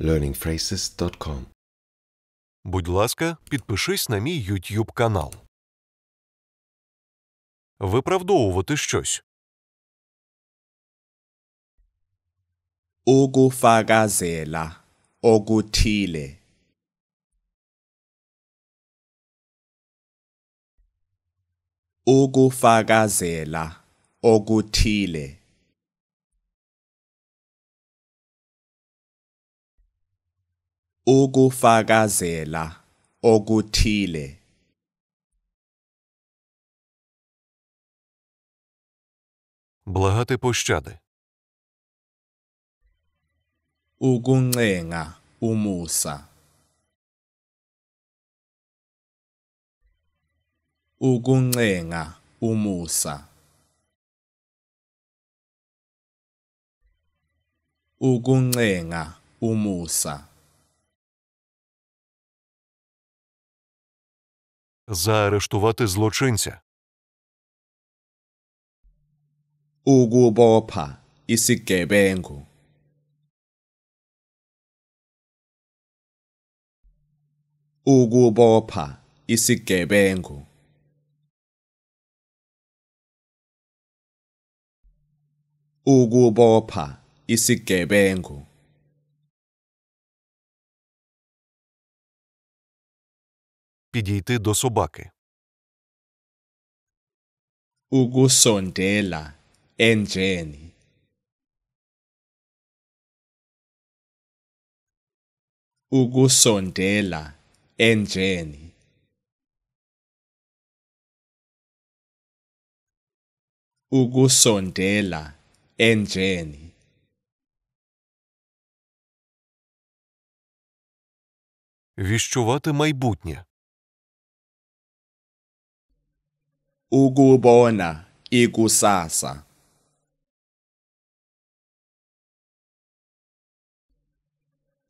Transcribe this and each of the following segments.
learningphrases.com Будь ласка, підпишись на мій YouTube канал. Виправдовувати щось. ukufakazela okuthile ukufakazela okuthile ukufakazela okuthile Благати пощади. Ukuncenga umusa. Ukuncenga umusa. Ukuncenga umusa. заарештувати злочинця. Ukubopha isigebengu. Ukubopha isigebengu. Ukubopha isigebengu. підійти до собаки. Ukusondela enjeni. Ukusondela enjeni. Ukusondela enjeni. Віщувати майбутнє. ukubona ikusasa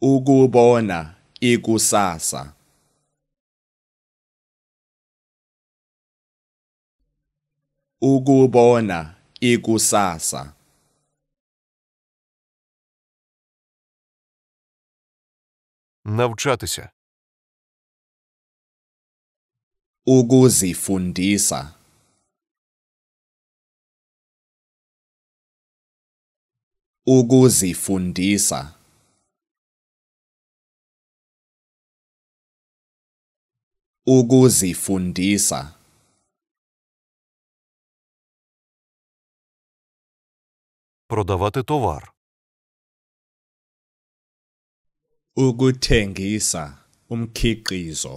ukubona ikusasa ukubona ikusasa навчатися ukuzifundisa ukuzifundisa ukuzifundisa продавати товар ukuthengisa umkhiqizo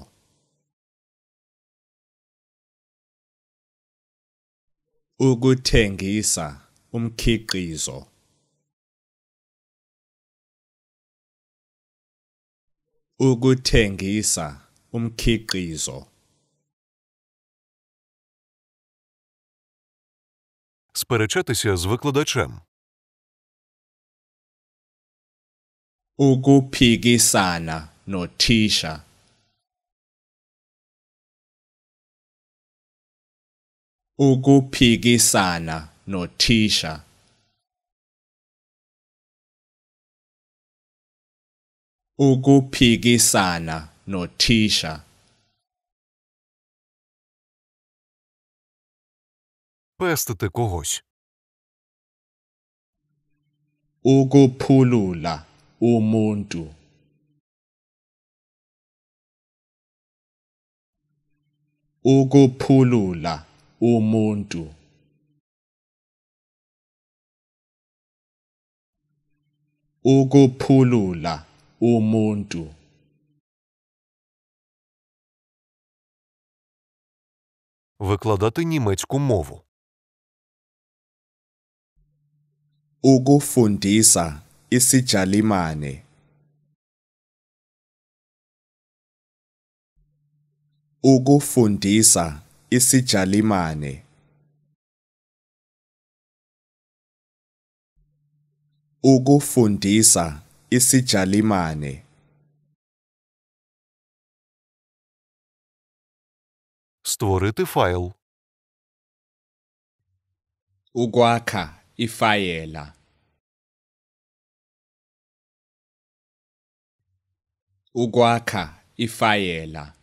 ukuthengisa umkhiqizo ukuthengisa umkhiqizo Сперечатися з викладачем. Ukuphikisana nothisha. Ukuphikisana nothisha. ukuphikisana nothisha пестити когось ukuphulula umuntu ukuphulula umuntu ukuphulula umuntu Викладати німецьку мову. Ukufundisa isijalimane. Ukufundisa isijalimane. Ukufundisa isijalimane Створити файл. Угуака ifayela Ukwakha ifayela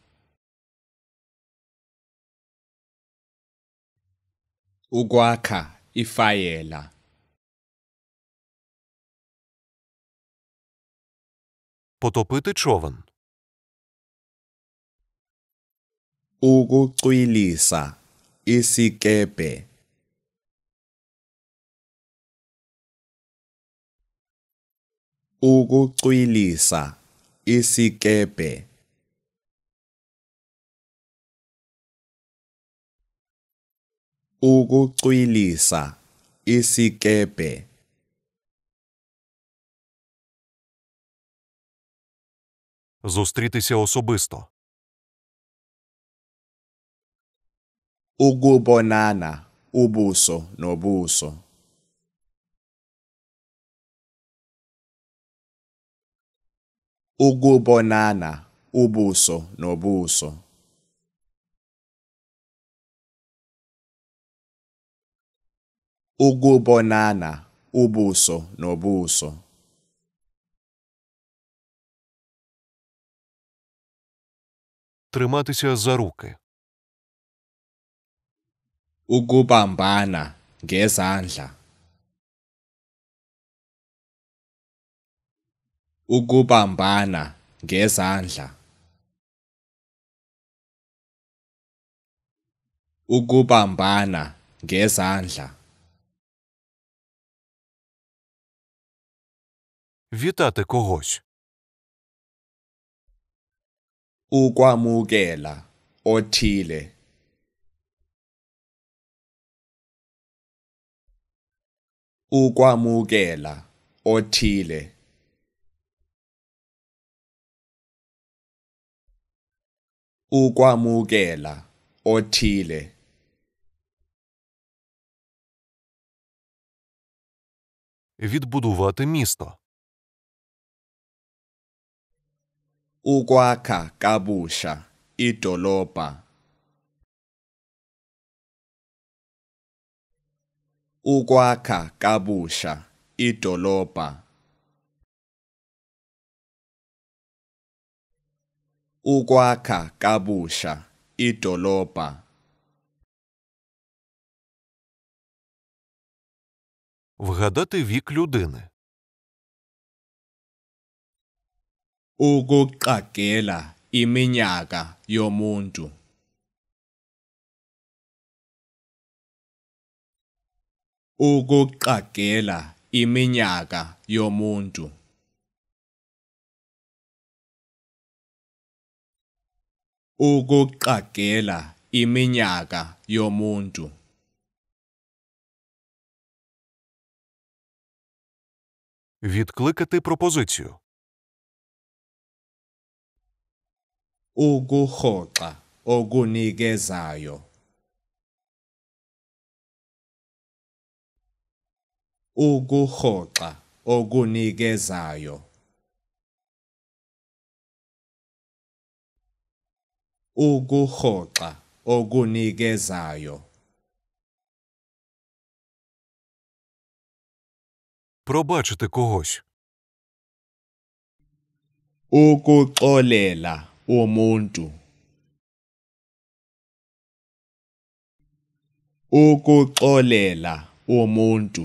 Ukwakha ifayela Потопити човен. Ukucwilisa isikebhe. Ukucwilisa isikebhe. Ukucwilisa isikebhe. зустрітися особисто. Ukubonana ubuso nobuso. Ukubonana ubuso nobuso. Ukubonana ubuso nobuso. триматися за руки. Ukubambana ngezandla. Ukubambana ngezandla. Ukubambana ngezandla. Вітати когось. ukwamukela othile ukwamukela othile ukwamukela othile відбудувати місто ukwakha kabusha idolobha ukwakha kabusha idolobha ukwakha kabusha idolobha Вгадати вік людини ukuqagela iminyaka yomuntu ukuqagela iminyaka yomuntu ukuqagela iminyaka yomuntu Відкликати пропозицію. ukuhoxa okunikezayo ukuhoxa okunikezayo ukuhoxa okunikezayo пробачити когось ukuxolela womuntu ukuxolela umuntu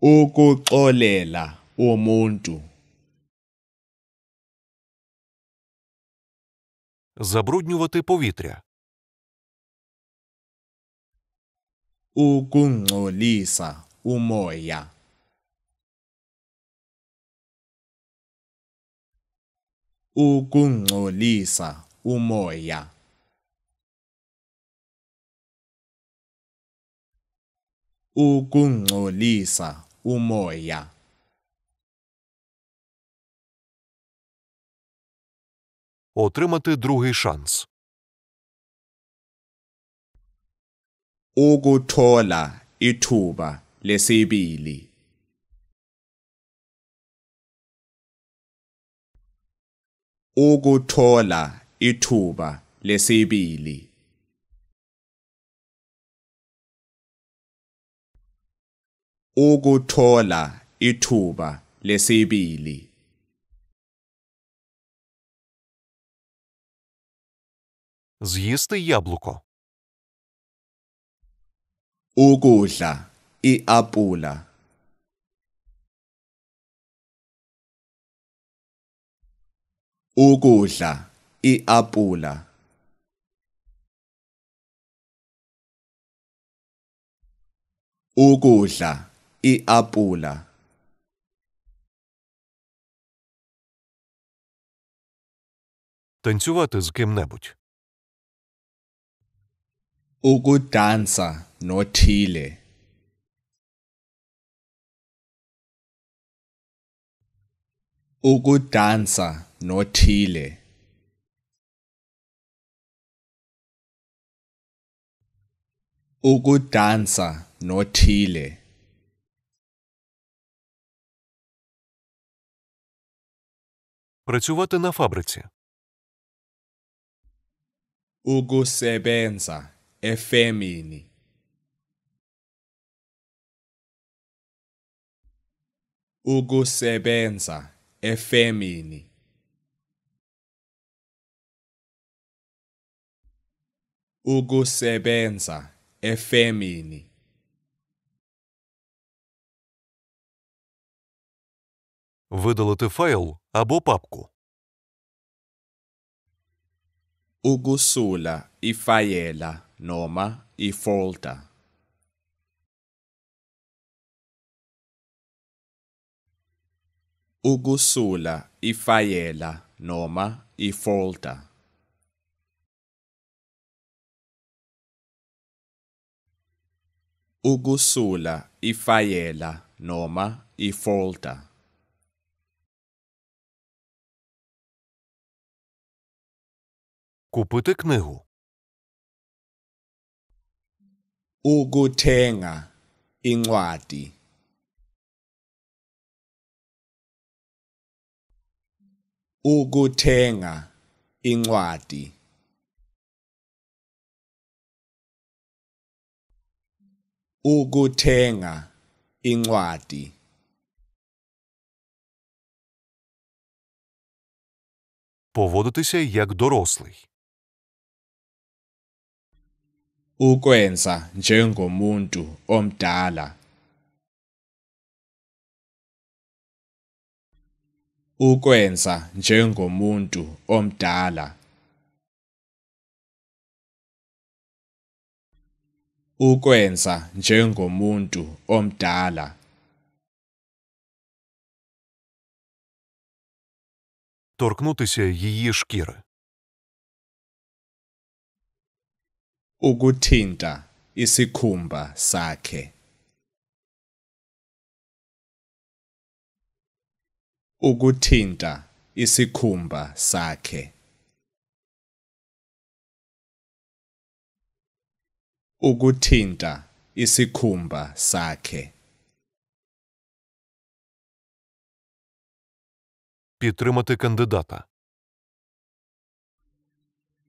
ukuxolela umuntu забруднювати повітря ukungcolisa umoya ukungcolisa umoya ukungcolisa umoya Отримати другий шанс. Ukuthola ithuba lesibili ukuthola ithuba lesibili ukuthola ithuba lesibili З'їсти яблуко. Ukudla i-apula ukudla iapula ukudla iapula танцювати з ким-небудь ukudansa nothile ukudansa nothile ukudansa nothile Працювати на фабриці. Ukusebenza efemini. Ukusebenza efemini. ukusebenza efemini Видалити файл або папку. e ifayela noma ifolder. e ifayela noma Folta. ukusula ifayela noma ifolda Купити книгу. Ukuthenga incwadi. Ukuthenga incwadi. ukuthenga incwadi Поводитися як дорослий. Ukwenza njengomuntu omdala. Ukwenza njengomuntu omdala. ukwenza njengomuntu omdala Торкнутися її шкіри. Ukuthinta isikhumba sakhe. Ukuthinta isikhumba sakhe. ukuthinta isikhumba sakhe. Підтримати кандидата.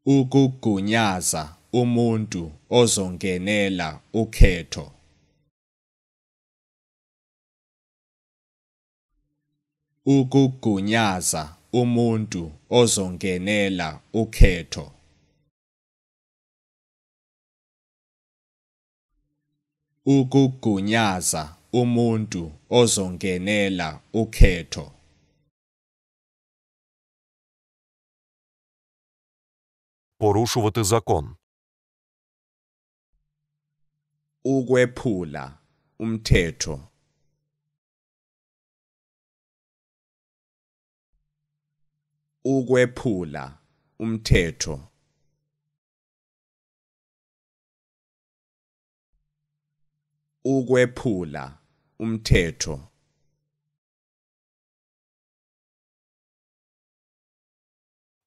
Ukugunyaza umuntu ozongenela ukhetho. Ukugunyaza umuntu ozongenela ukhetho. ukugunyaza umuntu ozongenela ukhetho порушувати закон ukwephula umthetho ukwephula umthetho ukwephula umthetho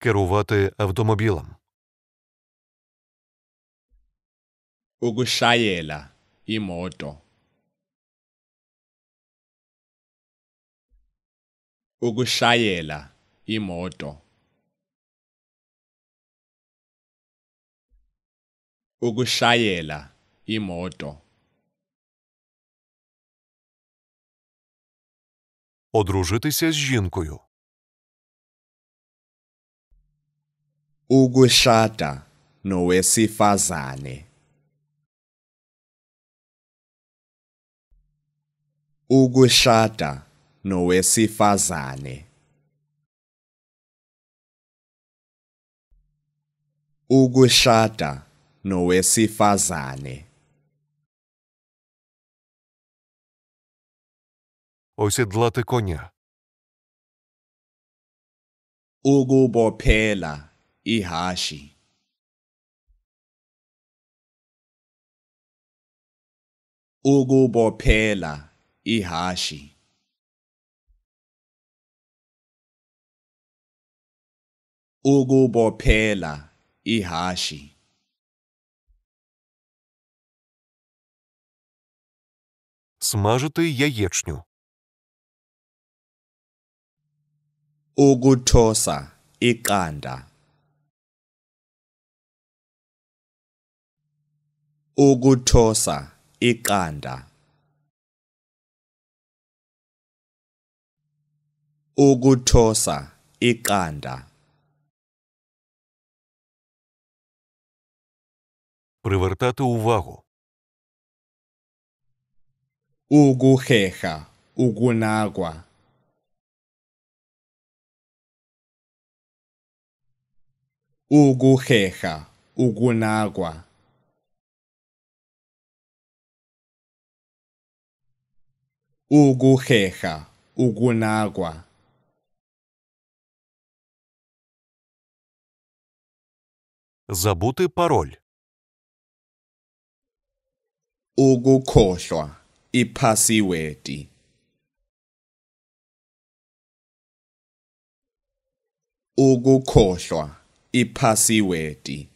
керувати автомобілем ukushayela imoto ukushayela imoto ukushayela imoto Одружитися з жінкою. Ukushada nowesifazane. Ukushada nowesifazane. Ukushada nowesifazane. осідлати коня. Ukubophela ihashi. Ukubophela ihashi. Ukubophela ihashi. Смажити яєчню. ukuthosa iqanda ukuthosa iqanda ukuthosa iqanda привертати увагу ukuheha ukunakwa Ugujeja, Ugunágua. parol. Ugunágua. Забутий пароль. Ukukhohlwa iphasiwedi. Ukukhohlwa iphasiwedi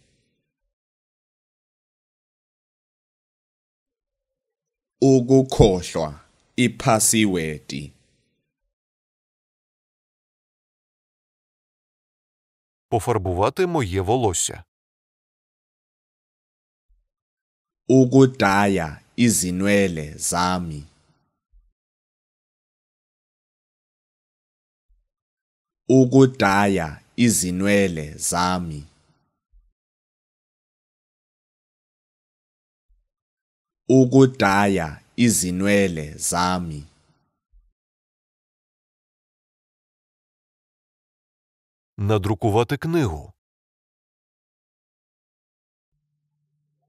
ukukhohlwa iphasiwedi пофарбувати моє волосся ukudaya izinwele zami ukudaya izinwele zami ukudaya izinwele zami Надрукувати книгу.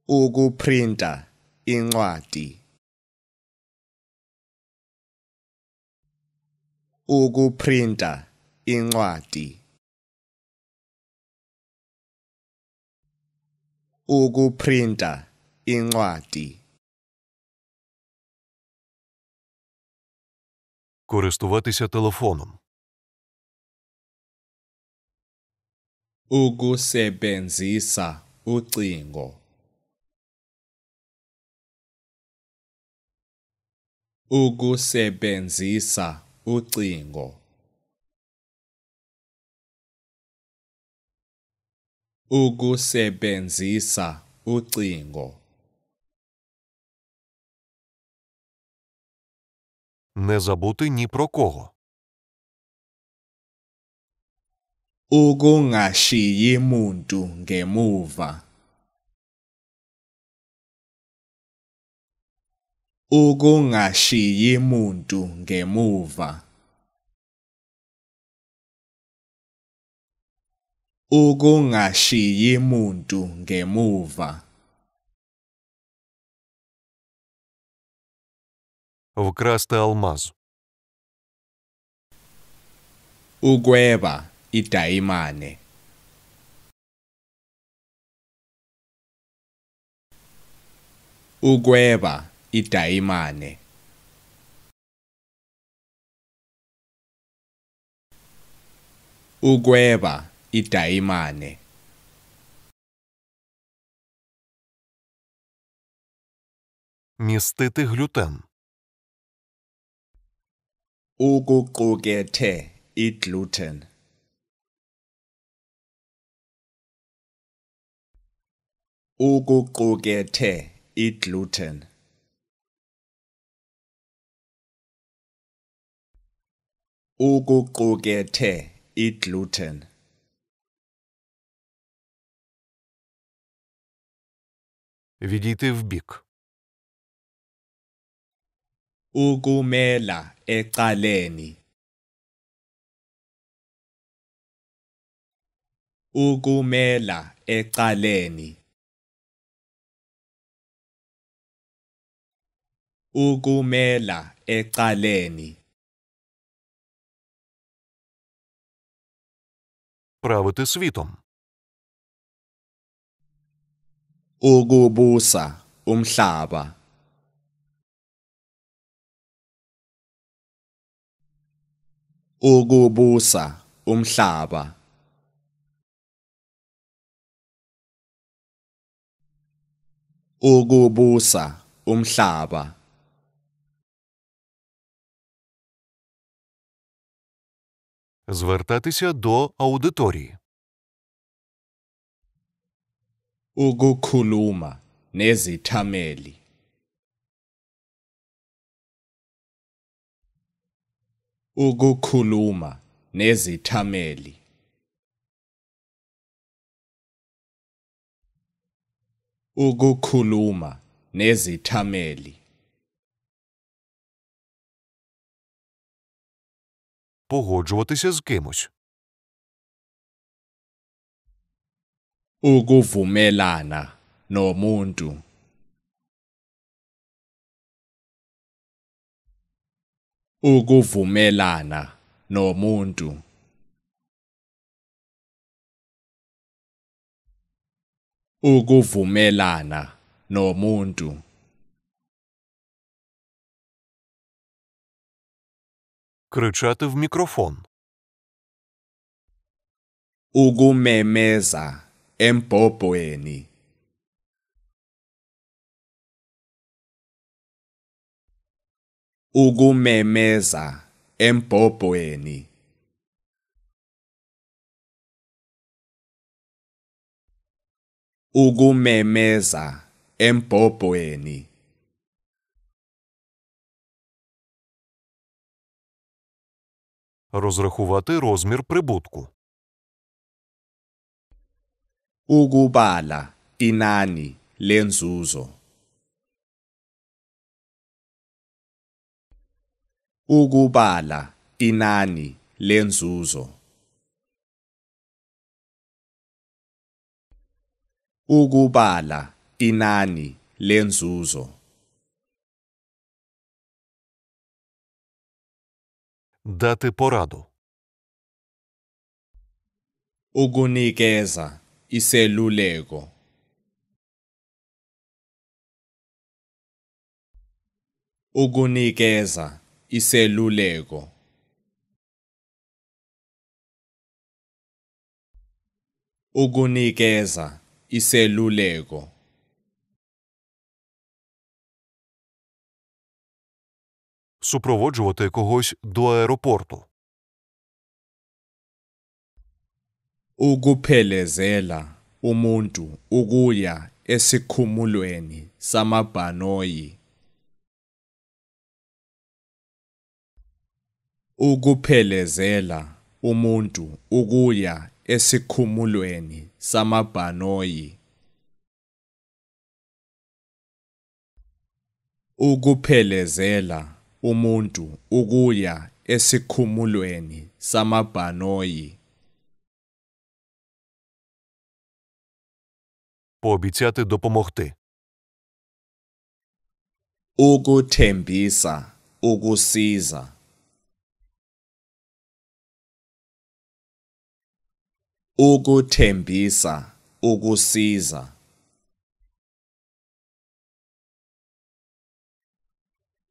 Ukuprinta incwadi. Ukuprinta incwadi. ukuprinta incwadi Користуватися телефоном. Ukusebenzisa ucingo. Ukusebenzisa ucingo. ukusebenzisa ucingo Не забути ні про кого. Ukungashiyi muntu ngemuva. Ukungashiyi muntu ngemuva. ukungashiyi muntu ngemuva в красный алмаз ukweba idayimane ukweba idayimane ukweba idayimane Містити глютен. Ukuqukethe igluten. Ukuqukethe igluten. Ukuqukethe igluten. відійти вбік. Ukumela ecaleni. Ukumela ecaleni. Ukumela ecaleni. Правити світом. ukubusa umhlaba ukubusa umhlaba ukubusa umhlaba звертатися до аудиторії ukukhuluma nezithameli ukukhuluma nezithameli ukukhuluma nezithameli Погоджуватися з кимось. ukuvumelana nomuntu ukuvumelana nomuntu ukuvumelana nomuntu кричати в мікрофон. Угумемеза empopweni ukumemeza empopweni ukumemeza empopweni розрахувати розмір прибутку ukubala inani lenzuzo ukubala inani lenzuzo ukubala inani lenzuzo дати пораду. Ukunikeza iseluleko ukunikeza iseluleko ukunikeza iseluleko супроводжувати когось до аеропорту. ukuphelezela umuntu ukuya esikhumulweni samabhanoyi. ukuphelezela umuntu ukuya esikhumulweni samabhanoyi. ukuphelezela umuntu ukuya esikhumulweni samabhanoyi. пообіцяти допомогти. Ukuthembisa, ukusiza. Ukuthembisa, ukusiza.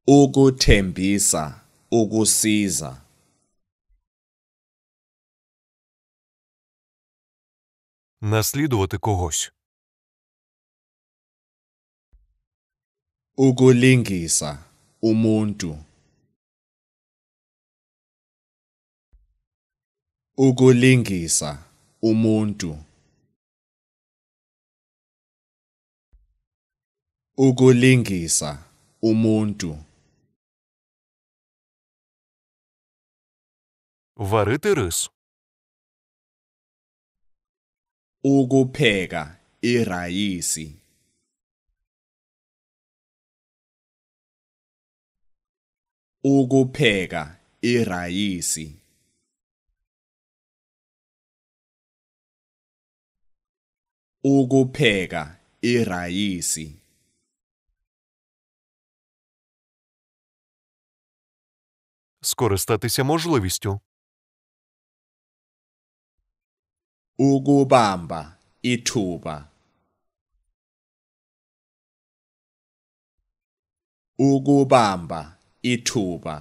Ukuthembisa, ukusiza. Наслідувати когось. ukulingisa umuntu ukulingisa umuntu ukulingisa umuntu варити рис ukupheka irayisi ukupheka irayisi ukupheka irayisi скористатися можливістю ukubamba ithuba ukubamba ithuba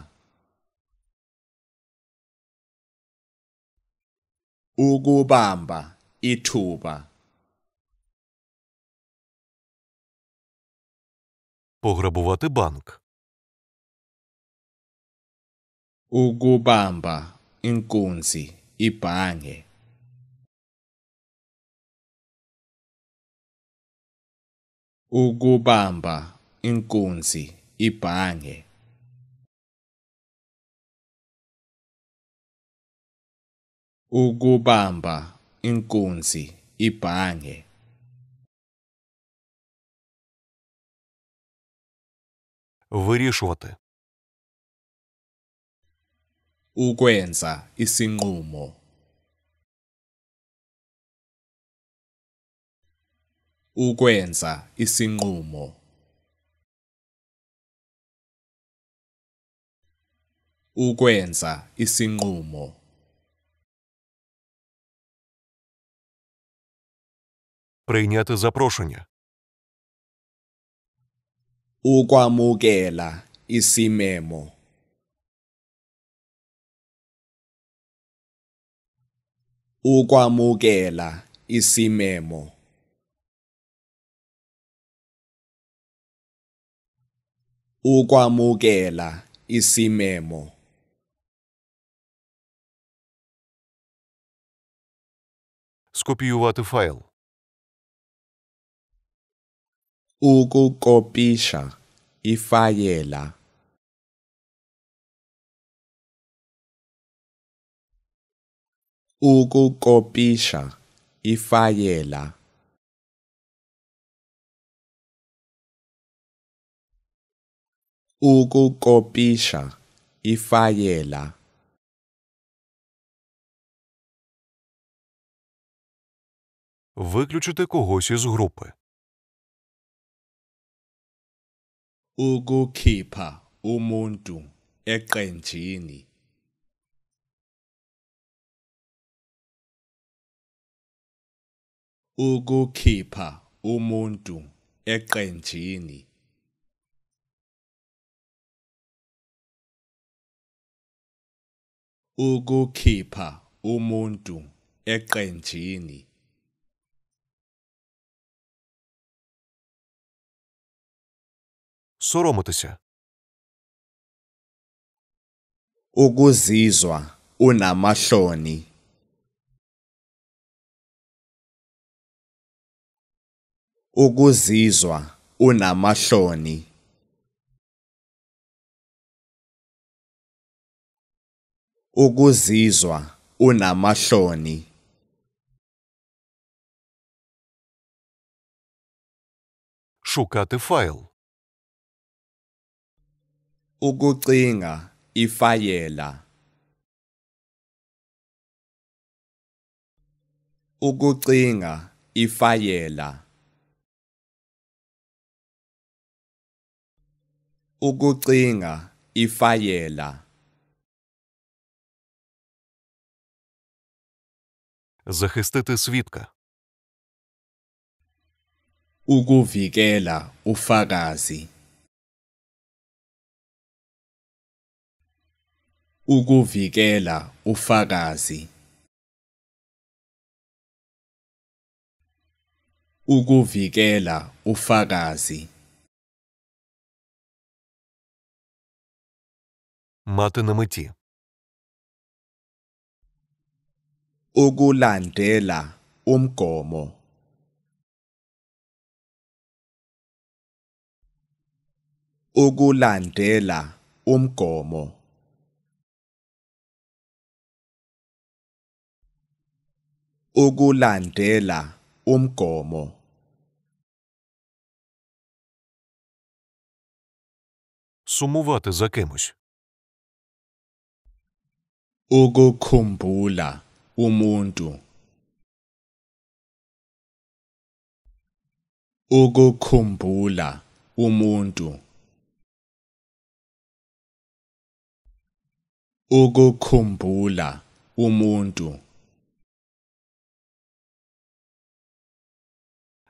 ukubamba ithuba пограбувати банк ukubamba inkunzi ibhange ukubamba inkunzi ibhange ukubamba inkunzi ibhange Вирішувати. Ukwenza isinqumo. Ukwenza isinqumo. Ukwenza isinqumo. прийняти запрошення. Ukwamukela isimemo. Ukwamukela isimemo. Ukwamukela isimemo. Скопіювати файл. ukukopisha ifayela ukukopisha ifayela ukukopisha ifayela Виключити когось із групи. ukukhipha umuntu eqenjini ukukhipha umuntu eqenjini ukukhipha umuntu eqenjini соромитися. Ukuzizwa unamahloni. Ukuzizwa unamahloni. Ukuzizwa unamahloni. Шукати файл. ukucinga ifayela ukucinga ifayela ukucinga ifayela захистити свідка ukuvikela ufakazi ukuvikela ufakazi ukuvikela ufakazi Мати на меті. Ukulandela umgomo. Ukulandela umgomo. ukulandela umgomo Сумувати за кимось. Ukukhumbula umuntu. Ukukhumbula umuntu. Ukukhumbula umuntu.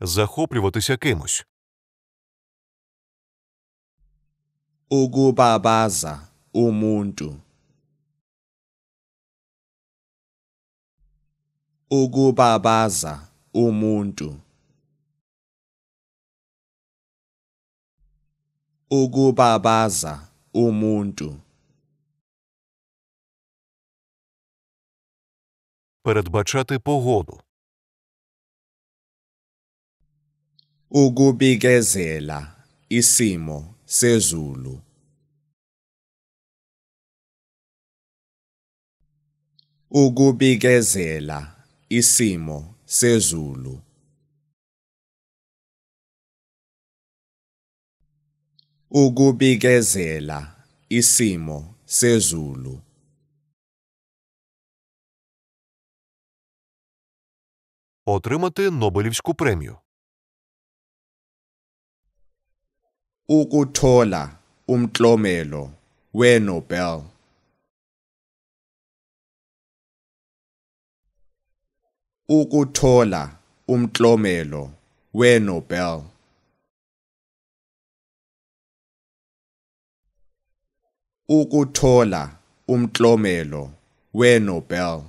захоплюватися кимось. Ukubabaza umuntu. Ukubabaza umuntu. Ukubabaza umuntu. Передбачати погоду. ukubikezela isimo sezulu ukubikezela isimo sezulu ukubikezela isimo sezulu Отримати Нобелівську премію ukuthola umklomelo weNobel ukuthola umklomelo weNobel ukuthola umklomelo weNobel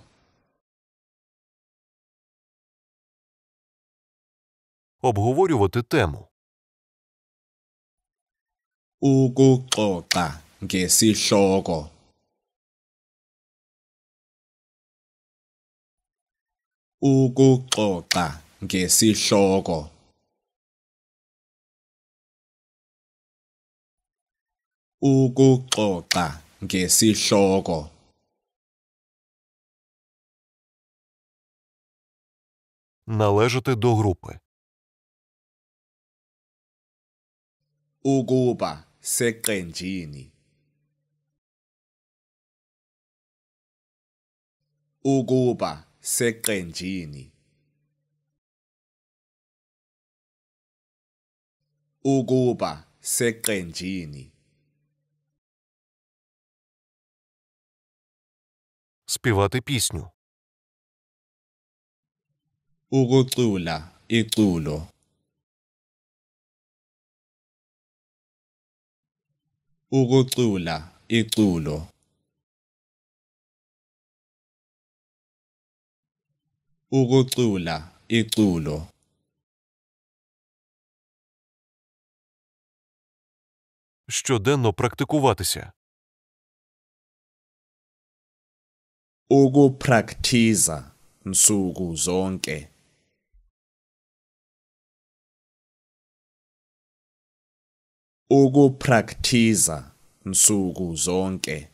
обговорювати тему ukuxoxa ngesihloko ukuxoxa ngesihloko ukuxoxa ngesihloko належати до групи Ukuba seqenjini ukuba seqenjini ukuba seqenjini співати пісню. Ukucula iculo. ukucula iculo ukucula iculo Щоденно практикуватися. Ukupraktisa nsuku zonke. ukupractice nsuku zonke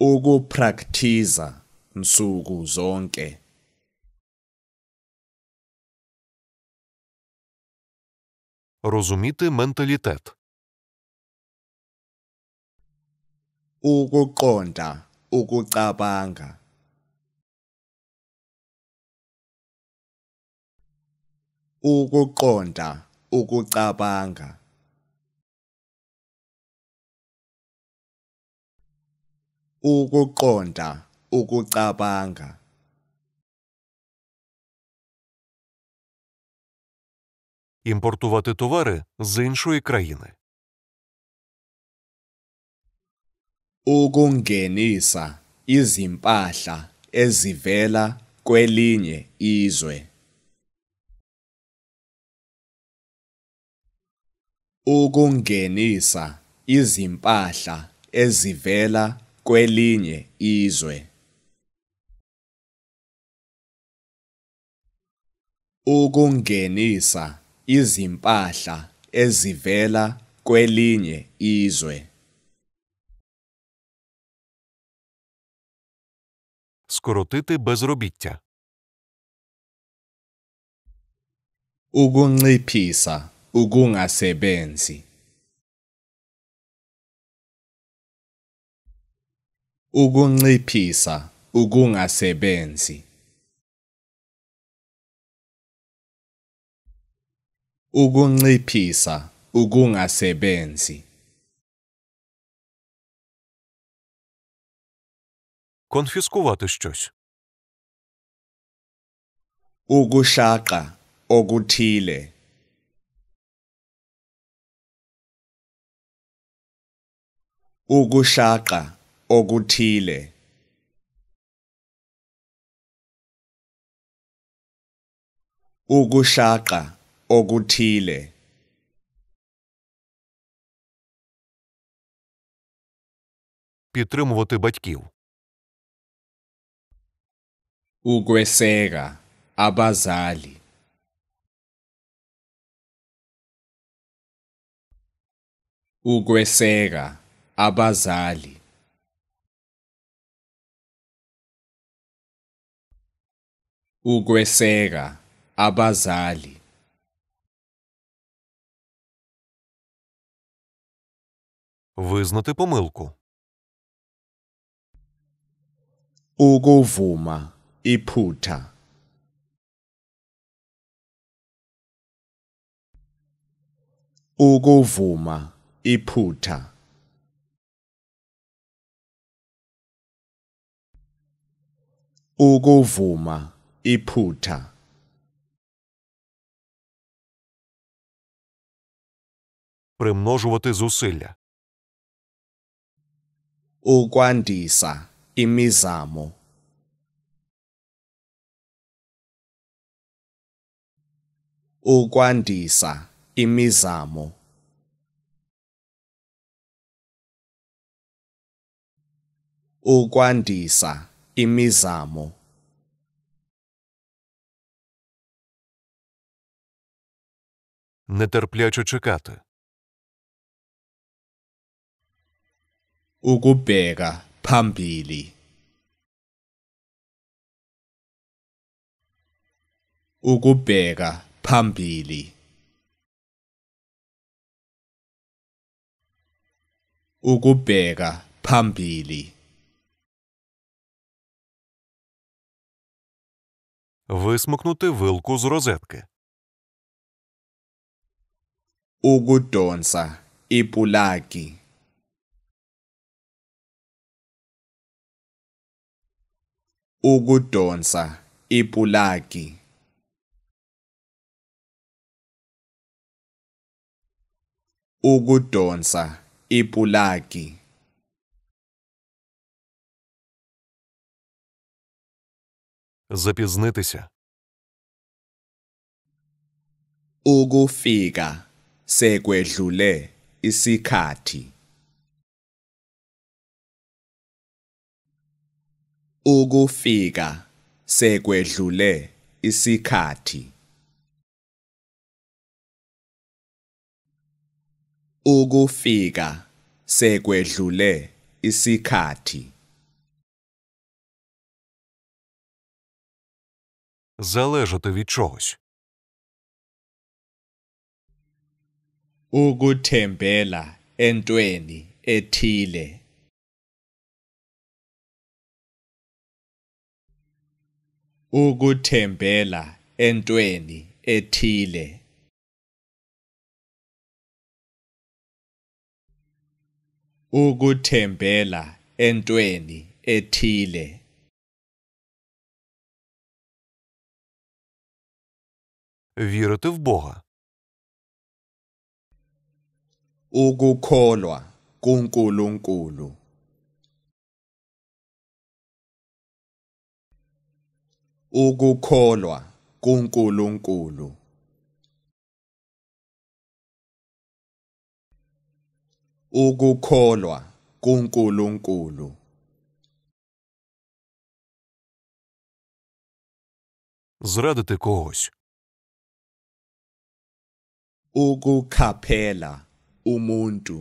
ukupractice nsuku zonke Розуміти менталітет. Ukuqonda ukucabanga ukuqonda ukucabanga ukuqonda ukucabanga імпортувати товари з іншої країни ukungenisa izimpahla ezivela kwelinye izwe ukungenisa izimpahla ezivela kwelinye izwe ukungenisa izimpahla ezivela kwelinye izwe скоротити безробіття ukunciphisa ukungasebenzi ukunciphisa ukungasebenzi ukunciphisa ukungasebenzi конфіскувати щось ukushaqa okuthile ukushaqa okuthile ukushaqa okuthile підтримувати батьків ukweseka abazali ukweseka Abazali. Hugo Abazali. abasale. Визнати помилку. Ugovuma e Puta. Ugovuma Vuma e Puta. ukuvuma iphutha примножувати зусилля ukwandisa imizamo ukwandisa imizamo ukwandisa imizamo нетерпляче чекати. Ukubheka phambili. Ukubheka phambili. Ukubheka phambili. Висмокнути вилку з розетки. Ukudonsa ipulaki. Ukudonsa ipulaki. Ukudonsa ipulaki. запізнитися. Ukufika sekwedlule isikhathi. Ukufika sekwedlule isikhathi. Ukufika sekwedlule isikhathi. залежати від чогось. Ukuthembela entweni ethile. Ukuthembela entweni ethile. Ukuthembela entweni ethile. вірити в Бога. Ukukholwa kuNkulunkulu Ukukholwa kuNkulunkulu Ukukholwa kuNkulunkulu Зрадити когось ukukhaphela umuntu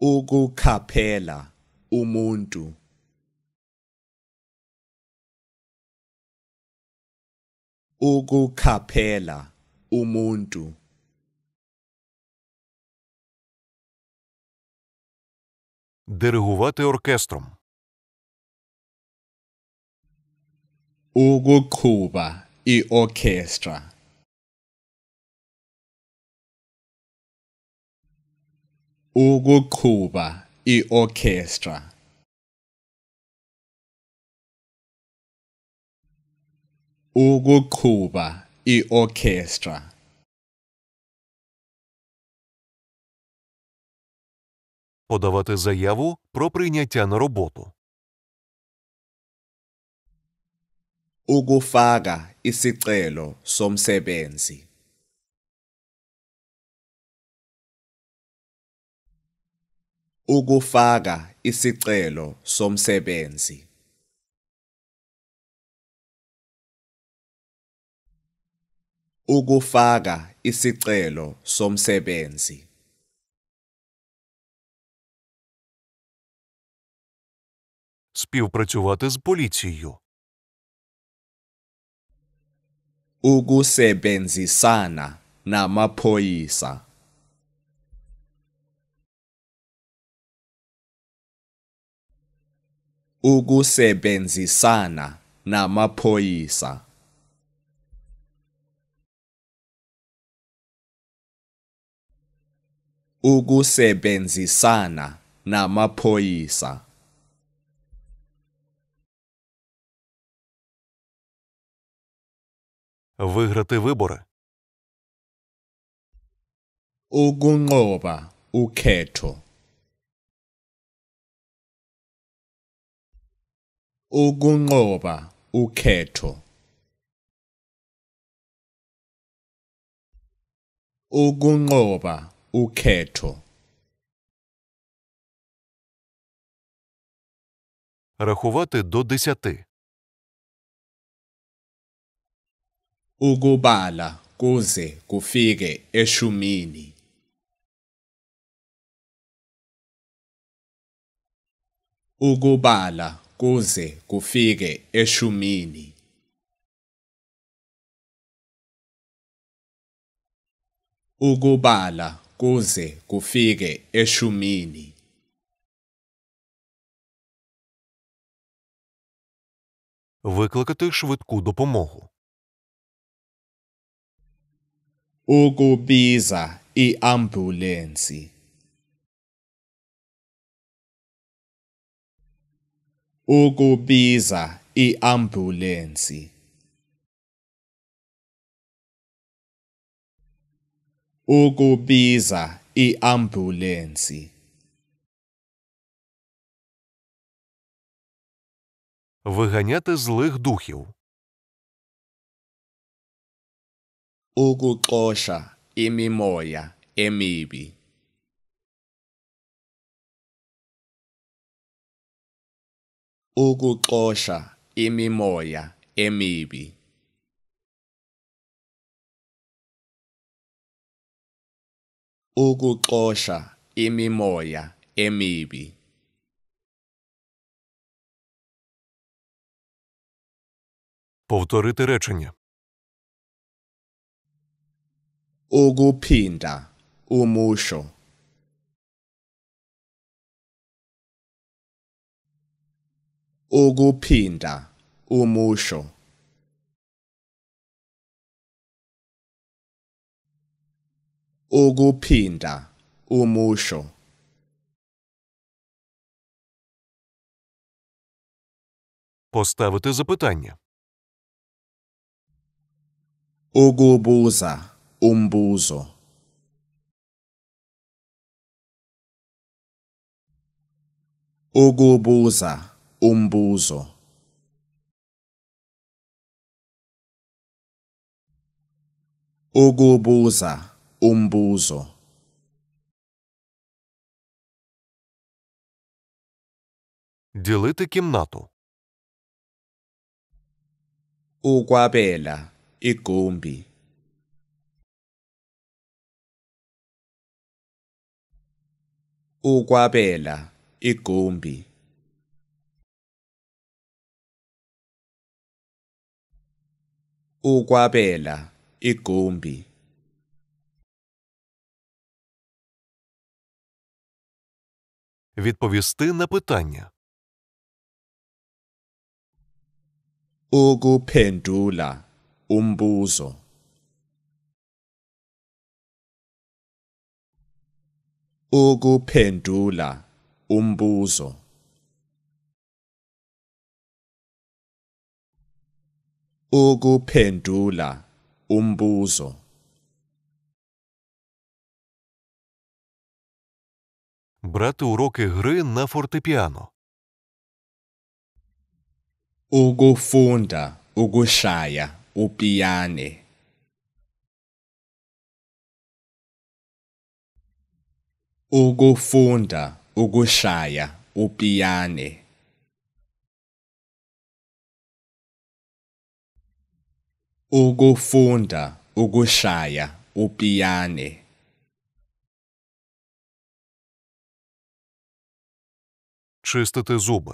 ukukhaphela umuntu ukukhaphela umuntu диригувати оркестром ukuqhuba iorchestra ukuqhuba iorchestra ukuqhuba iorchestra подавати заяву про прийняття на роботу ukufaka isicelo somsebenzi ukufaka isicelo somsebenzi ukufaka isicelo somsebenzi співпрацювати з поліцією ukusebenzisana namaphoyisa ukusebenzisana namaphoyisa ukusebenzisana namaphoyisa виграти вибори. Ukunqoba ukhetho. Ukunqoba ukhetho. Ukunqoba ukhetho. Рахувати до десяти. ukubala kuze kufike eshumini ukubala kuze kufike eshumini ukubala kuze kufike eshumini викликати швидку допомогу. ukubiza iambulensi ukubiza iambulensi ukubiza iambulensi виганяти злих духів ukuxosha imimoya emibi ukuxosha imimoya emibi ukuxosha imimoya emibi Повторити речення. ukuphinda umusho ukuphinda umusho ukuphinda umusho Поставити запитання. Угубуза. Umbuzo. Ukubuza umbuzo. Ukubuza umbuzo. Ділити кімнату. Ukwabela igumbi. ukwabela igumbi ukwabela igumbi Відповісти на питання. Ukuphendula umbuzo ukuphendula umbuzo ukuphendula umbuzo брати уроки гри на фортепіано ukufunda ukushaya upiyane ukufunda ukushaya upiyane ukufunda ukushaya upiyane чистити зуби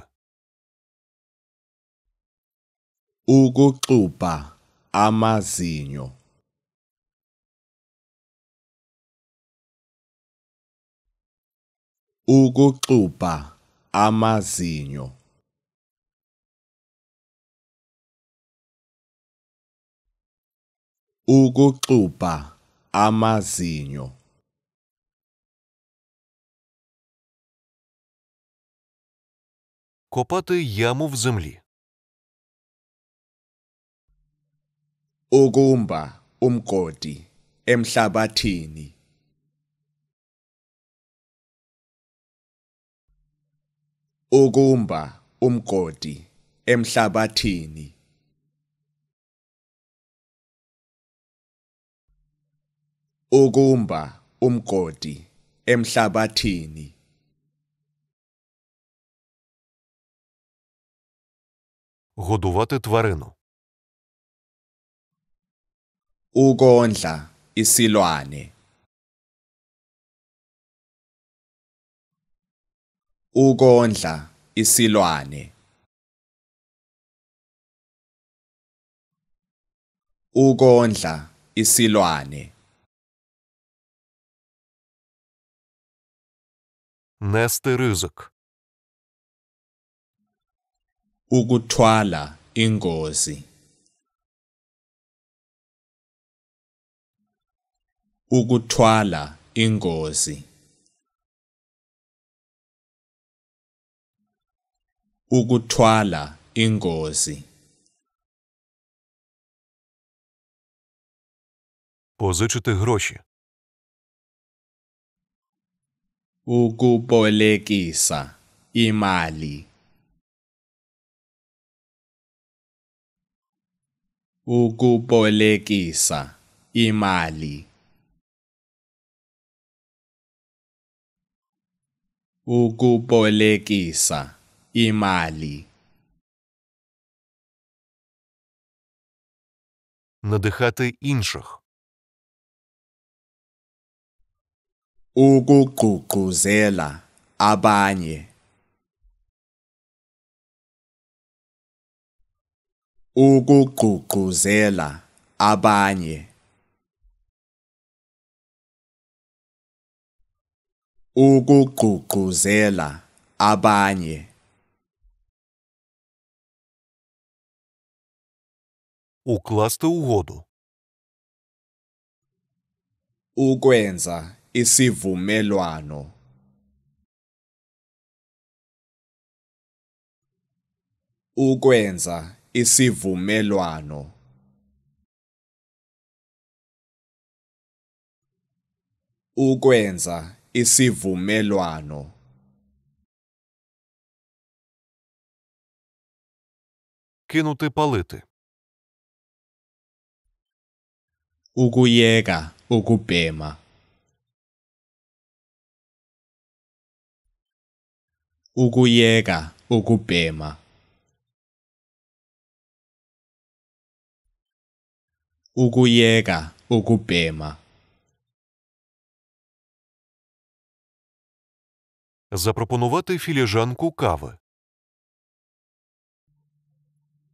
ukuxubha amazinyo ukuxubha amazinyo ukuxubha amazinyo копати яму в землі ukumba umgodi emhlabathini ukumba umgodi emhlabathini ukumba umgodi emhlabathini годувати тварину ukondla isilwane ukondla isilwane ukondla isilwane нести ризик ukuthwala ingozi ukuthwala ingozi ukuthwala ingozi позичити гроші ukubolekisa imali ukubolekisa imali ukubolekisa и Мали. Надихати інших. Ukugqugquzela abanye. Ukugqugquzela abanye. Ukugqugquzela abanye. Укласти угоду. Ukwenza isivumelwano. Ukwenza isivumelwano. Ukwenza isivumelwano. Кинути палити. ukuyeka ukubhema ukuyeka ukubhema ukuyeka ukubhema Запропонувати філіжанку кави.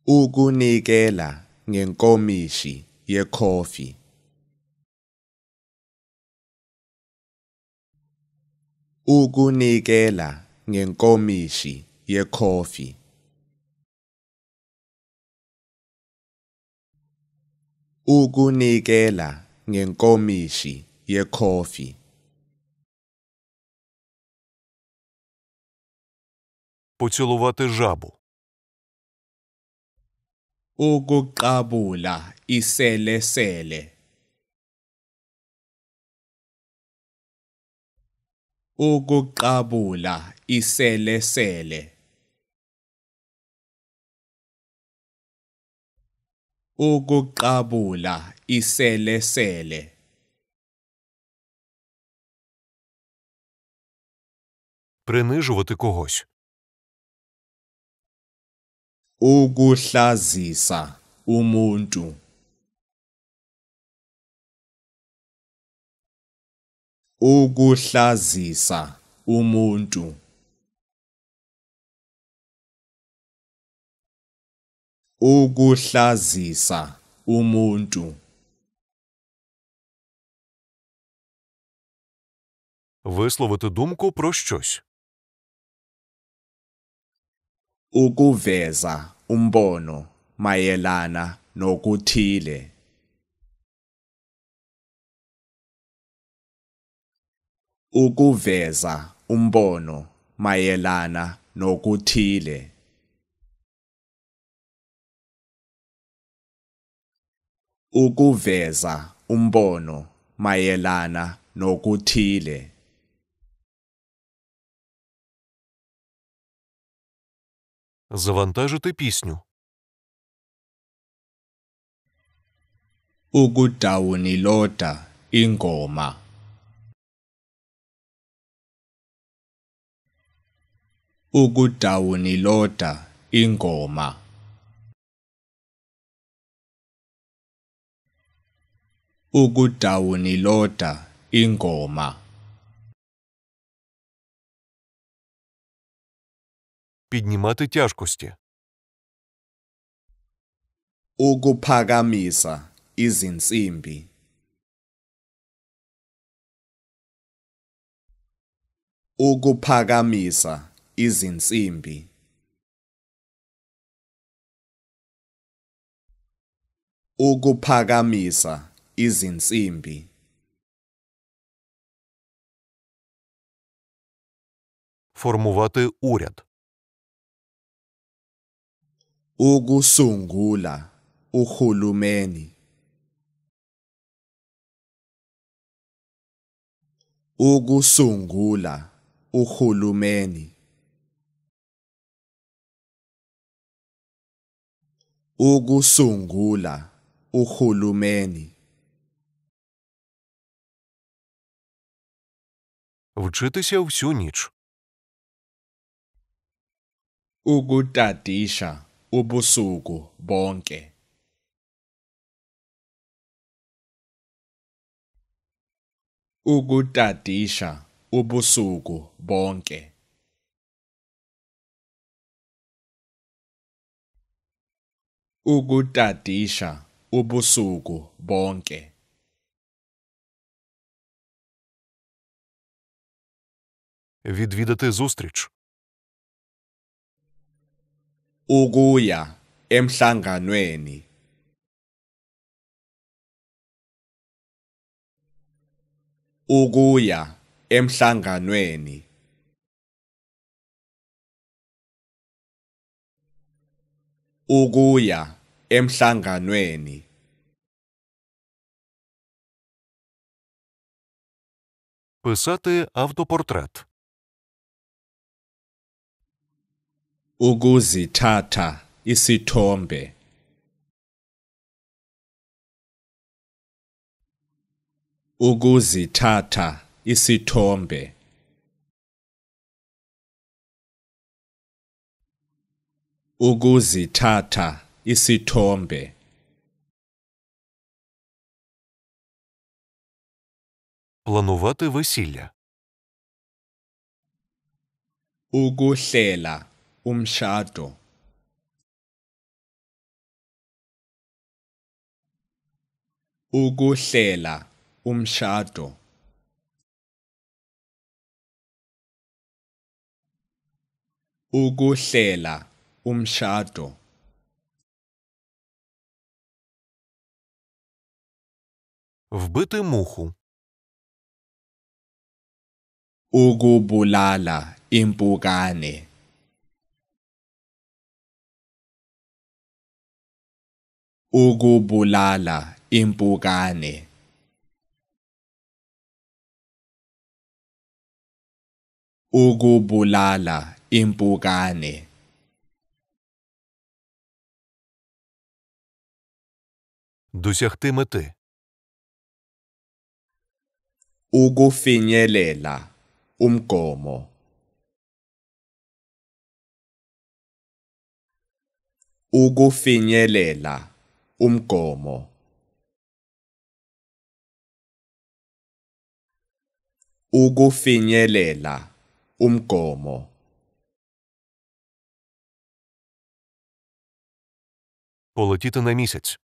Ukunikela ngenkomishi yekhofi. ukunikela ngenkomishi yekhofi ukunikela ngenkomishi yekhofi поцілувати жабу ukuqabula iselesele ukuqabula iselesele ukuqabula iselesele принижувати когось ukuhlazisa umuntu ukuhlazisa umuntu ukuhlazisa umuntu висловити думку про щось ukuveza umbono mayelana nokuthile ukuveza umbono mayelana nokuthile ukuveza umbono mayelana nokuthile Завантажити пісню. Ukudawuniloda ingoma ukudawuniloda ingoma ukudawuniloda ingoma Піднімати тяжкості. Ukuphakamisa izinsimbi. Ukuphakamisa izinsimbi ukuphakamisa izinsimbi формувати уряд ukusungula uhulumeni ukusungula uhulumeni ukusungula uhulumeni Вчитися всю ніч. Ukutadisha ubusuku bonke. Ukutadisha ubusuku bonke. ukutadisha ubusuku bonke Відвідати зустріч. Ukuya emhlanganweni. Ukuya emhlanganweni. ukuya emhlanganweni Писати автопортрет. Ukuzithatha isithombe. Ukuzithatha isithombe. ukuzithatha isithombe Планувати весілля. Ukuhlela umshado. Ukuhlela umshado. Ukuhlela umshado Вбити муху. ukubulala impukane ukubulala impukane ukubulala impukane Досягти мети. Ukufinyelela umgomo. Ukufinyelela umgomo. Ukufinyelela umgomo. Полетіти на місяць.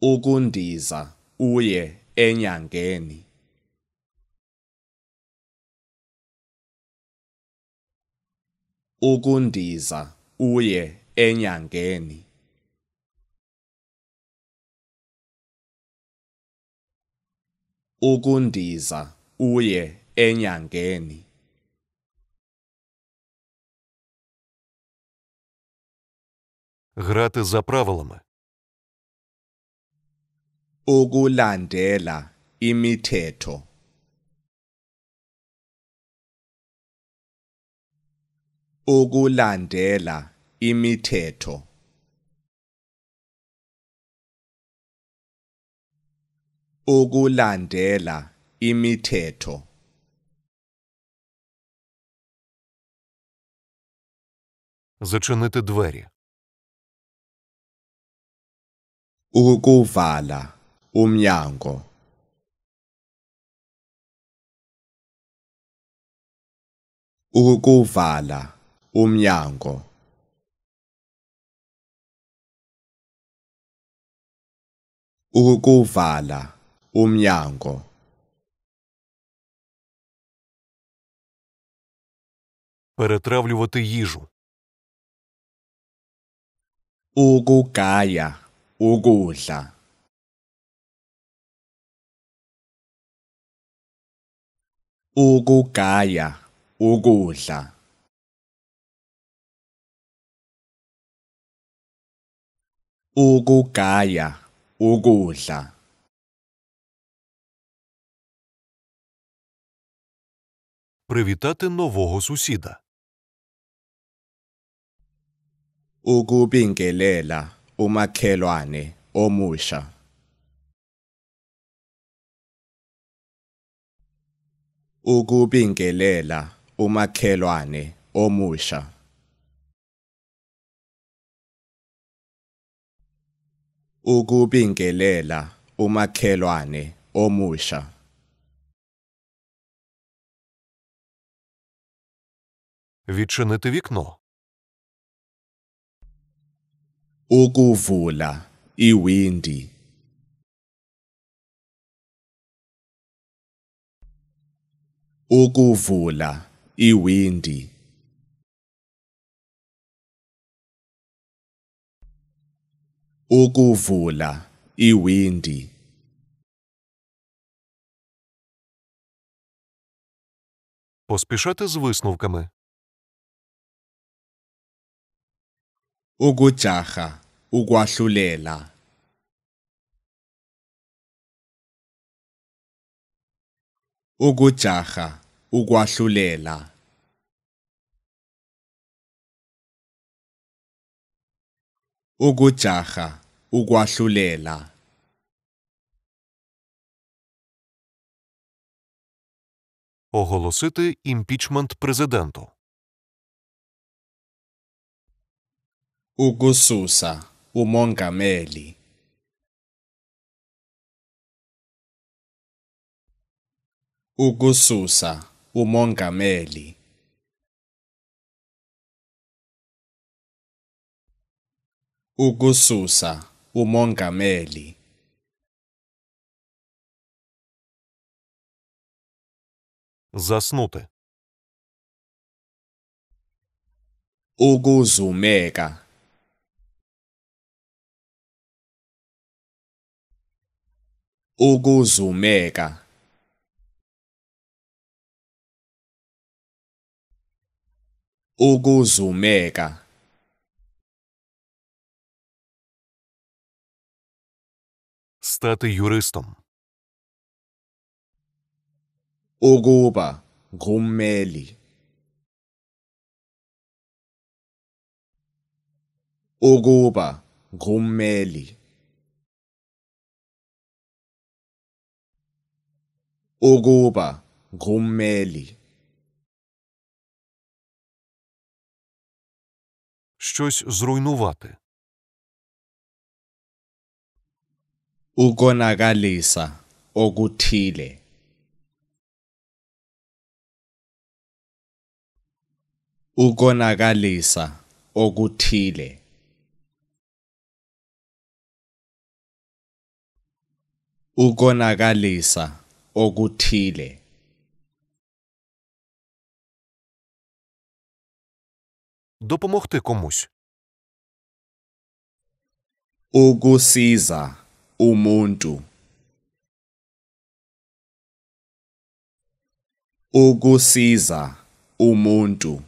ukundiza uye enyangeni ukundiza uye enyangeni ukundiza uye enyangeni Грати за правилами ukulandela imithetho ukulandela imithetho ukulandela imithetho зачинити двері ukuvala umnyango ukukuvala umnyango ukukuvala umnyango перетравлювати їжу ukugaya ukudla ukugaya ukudla ukugaya ukudla Привітати нового сусіда. Ukubingelela umakhelwane omusha ukubingelela umakhelwane omusha ukubingelela umakhelwane omusha Відчинити вікно. Ukuvula iwindi. ukuvula iwindi ukuvula iwindi Поспішати з висновками. Ukujaha ukwahlulela ukujaha ukwahlulela ukujaha ukwahlulela Оголосити імпічмент президенту. Ukususa umongameli ukususa umongameli ukususa umongameli заснути ukuzumeka ukuzumeka ukuzumeka Стати юристом. ukuba ngummeli ukuba ngummeli ukuba ngummeli щось зруйнувати. Ukonakalisa okuthile. Ukonakalisa okuthile. Ukonakalisa okuthile. допомогти комусь. Ukusiza umuntu. Ukusiza umuntu.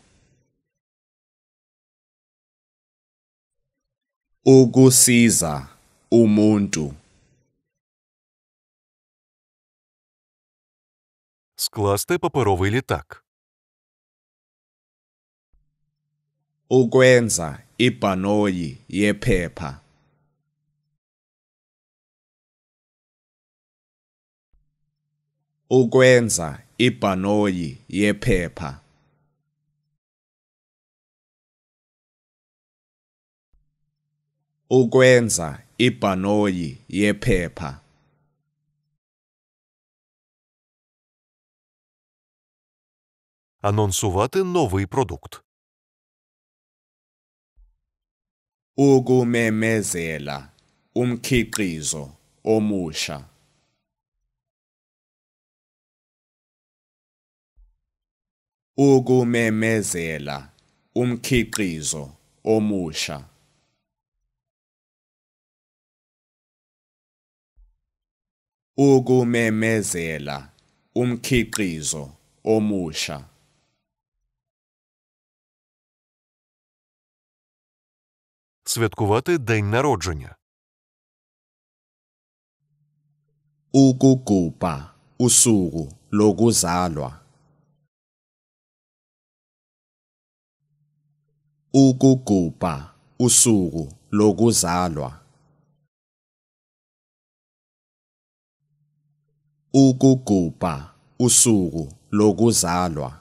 Ukusiza umuntu. Скласти паперовий літак. ukwenza ibhanoyi yephepha ukwenza ibhanoyi yephepha ukwenza ibhanoyi yephepha анонсувати новий продукт ukumemezela umkhiqizo omusha ukumemezela umkhiqizo omusha ukumemezela umkhiqizo omusha святкувати день народження. Ukugubha usuku lokuzalwa. Ukugubha usuku lokuzalwa. Ukugubha usuku lokuzalwa.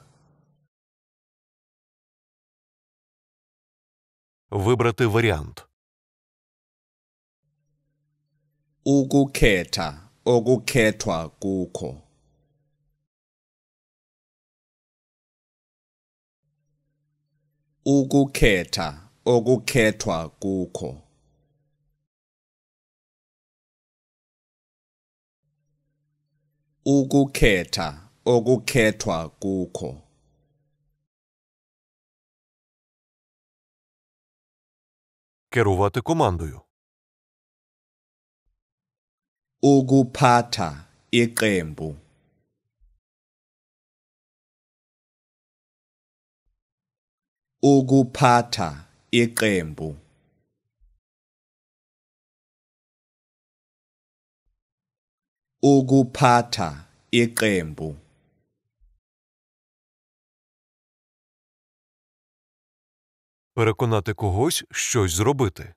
Вибрати варіант. Ukukhetha okukhethwa kukho. Ukukhetha okukhethwa kukho. Ukukhetha okukhethwa kukho. Керувати командою. Ukuphatha iqembu. Ukuphatha iqembu. Ukuphatha iqembu. переконати когось щось зробити.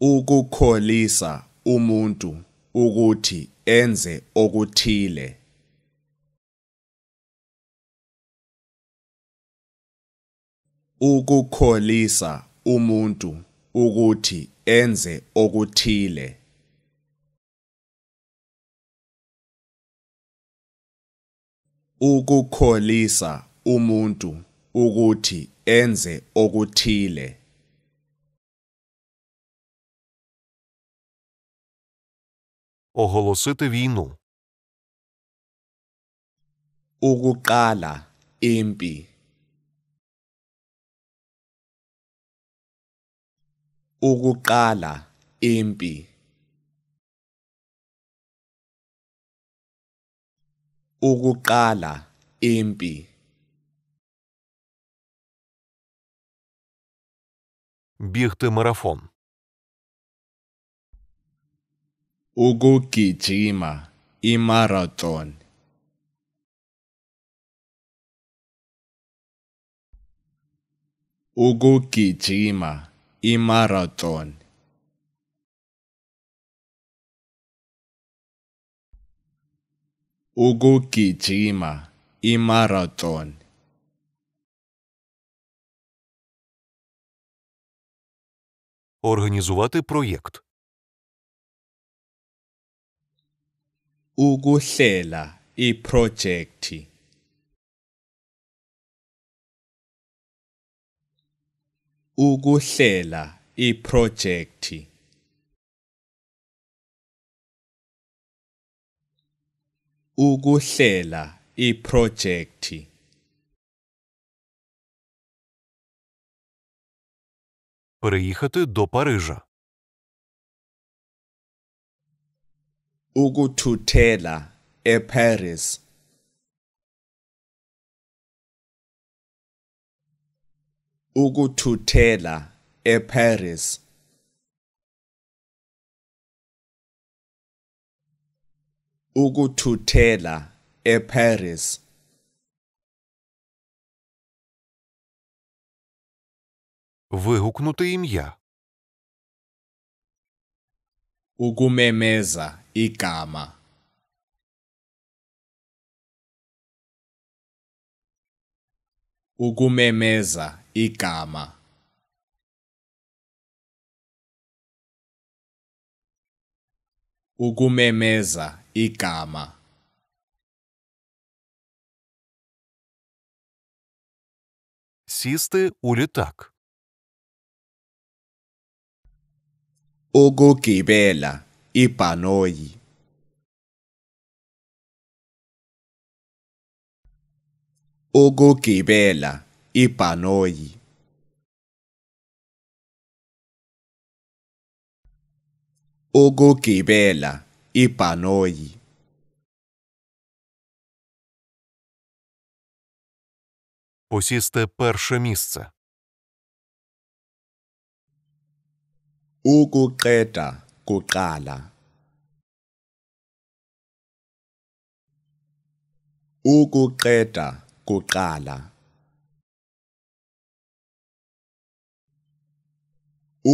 Ukukholisa umuntu ukuthi enze okuthile. Ukukholisa umuntu ukuthi enze okuthile. ukukholisa umuntu ukuthi enze okuthile Оголосити війну. Ukuqala impi. Ukuqala impi. Ukuqala impi. бігти марафон. Ukugijima imarathon. Ukugijima imarathon. Ukugijima imarathon. Організувати проєкт. Ukuhlela iprojekthi. Ukuhlela iprojekthi. Ukuhlela iprojekthi. переїхати до Парижа. Ukuthuthela eParis. Ukuthuthela eParis. Ukuthuthela eParis. Вигукнути ім'я. Ukumemeza igama. Ukumemeza igama. Ukumemeza igama. Сісти у літак. Ugu Kibela y Panoi. Ugu Kibela y Panoi. Ugu Kibela y Panoi. Посісте перше місце. ukuqeda kuqala ukuqeda kuqala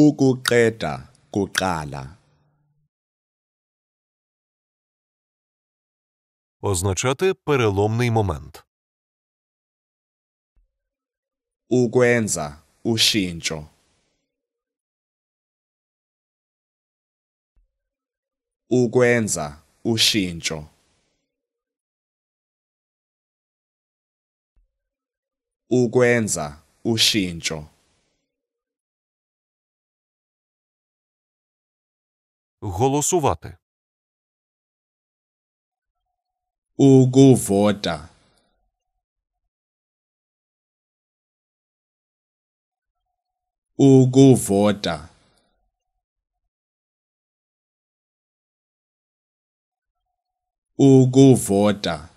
ukuqeda kuqala означати переломний момент ukwenza ushintsho ukwenza ushintsho ukwenza ushintsho голосувати ukuvota ukuvota ukuvota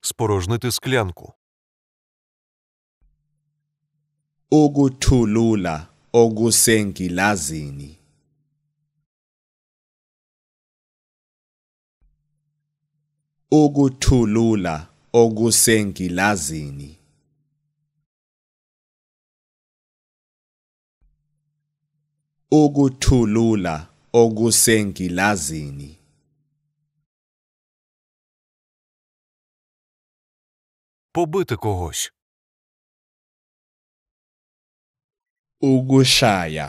спорожнити склянку ukuthulula okusengilazini ukuthulula okusengilazini ukuthulula okusengilazini побити когось ukushaya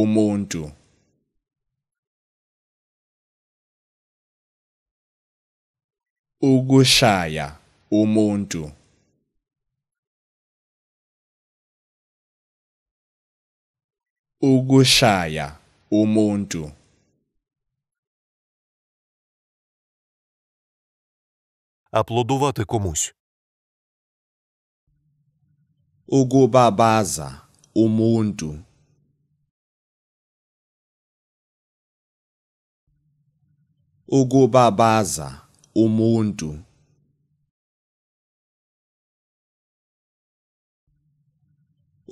umuntu ukushaya umuntu ukushaya umuntu Аплодувати комусь. Ukubabaza umuntu. Ukubabaza umuntu.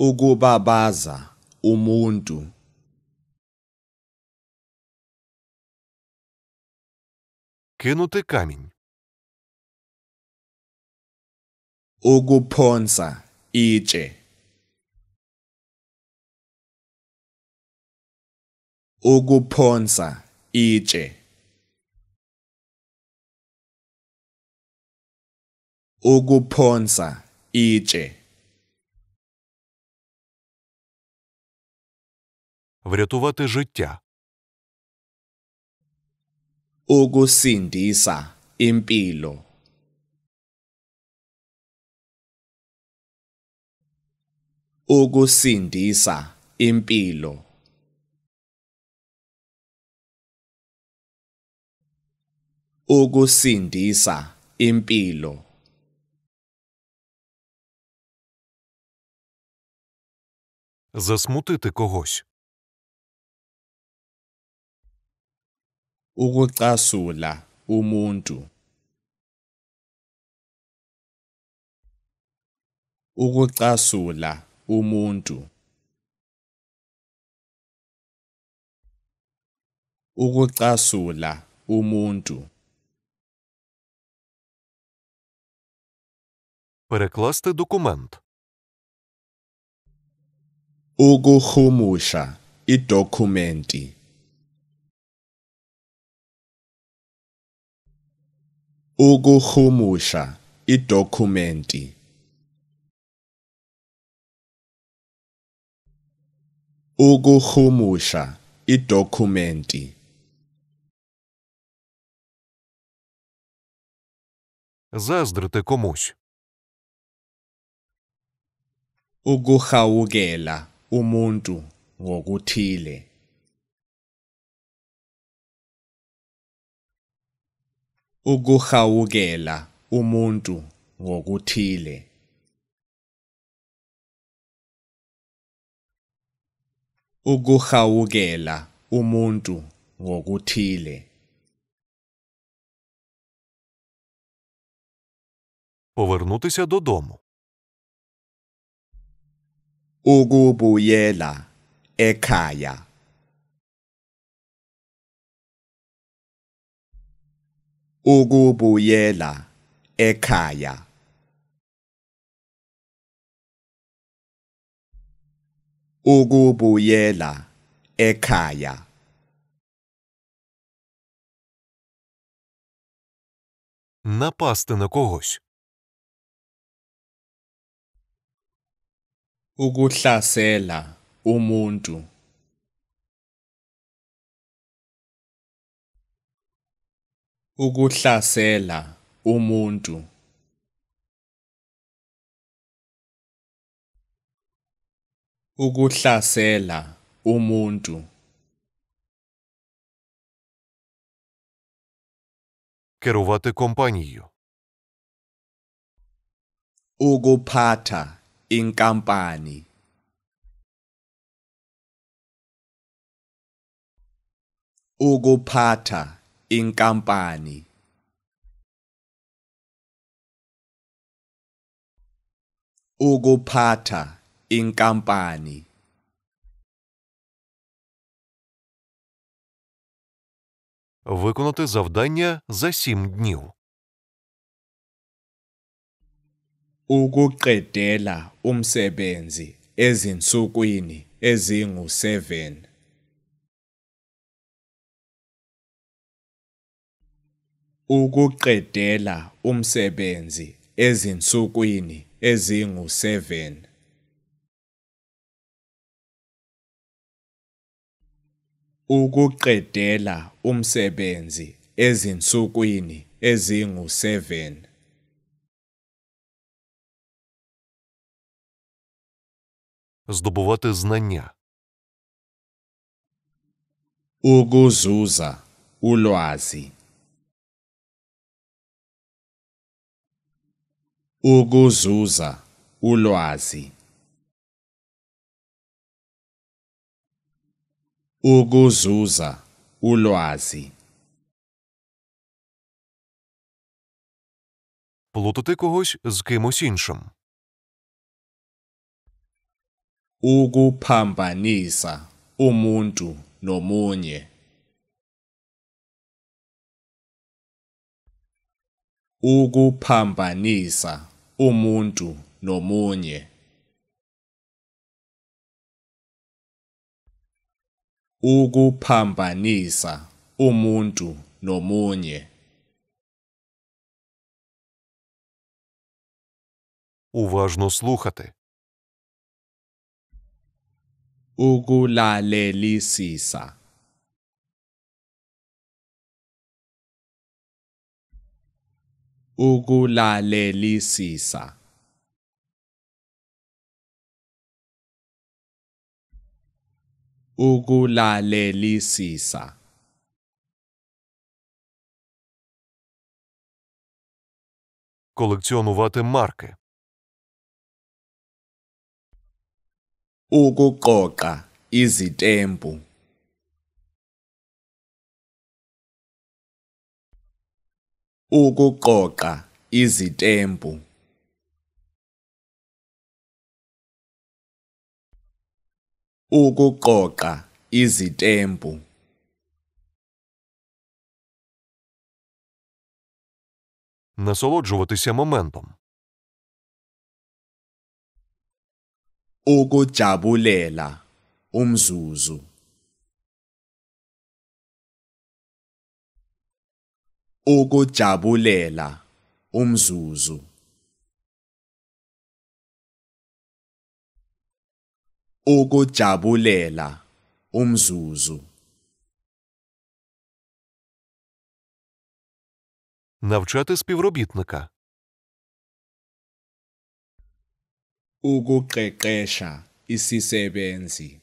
Ukubabaza umuntu кинутый камень ukuphonsa itshe ukuphonsa itshe ukuphonsa itshe врятувати життя. Ukusindisa impilo. Ukusindisa impilo. Ukusindisa impilo. Засмутити когось. ukucasula umuntu ukucasula umuntu ukucasula umuntu перекласти документ ukuhumusha idokhumenti Ukuhumusha idokhumenti Ukuhumusha idokhumenti Заздрити комусь. Ukuhawukela umuntu ngokuthile. ukuhawukela umuntu ngokuthile ukuhawukela umuntu ngokuthile Повернутися додому. Ukubuyela ekhaya. ukubuyela ekhaya ukubuyela ekhaya напасти на когось ukuhlasela umuntu Ukuhlasela umuntu ukuhlasela umuntu керувати компанію ukuphatha inkampani ukuphatha inkampani ukuphatha inkampani Виконати завдання за 7 днів. Ukuqedela umsebenzi ezinsukwini ezingu-7 ukuqedela umsebenzi ezinsukwini ezingu-7. Ukuqedela umsebenzi ezinsukwini ezingu-7. Здобувати знання. Ukuzuza ulwazi. ukuzuza ulwazi ukuzuza ulwazi плутати когось з кимось іншим ukuphambanisa umuntu nomunye ukuphambanisa umuntu nomunye ukuphambanisa umuntu nomunye уважно слухати ukulalelisisa ukulalelisisa ukulalelisisa Колекціонувати марки. Ukuqoqa izitempu ukuqoqa izitembu ukuqoqa izitembu насолоджуватися моментом ukujabulela umzuzu ukujabulela umzuzu ukujabulela umzuzu навчати співробітника ukuqeqesha isisebenzi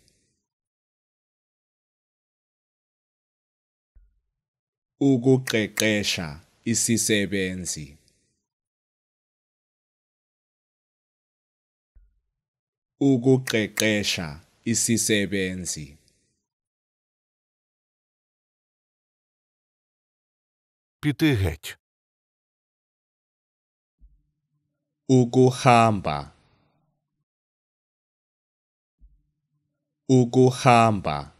ukuqeqesha isisebenzi ukuqeqesha isisebenzi піти геть ukuhamba ukuhamba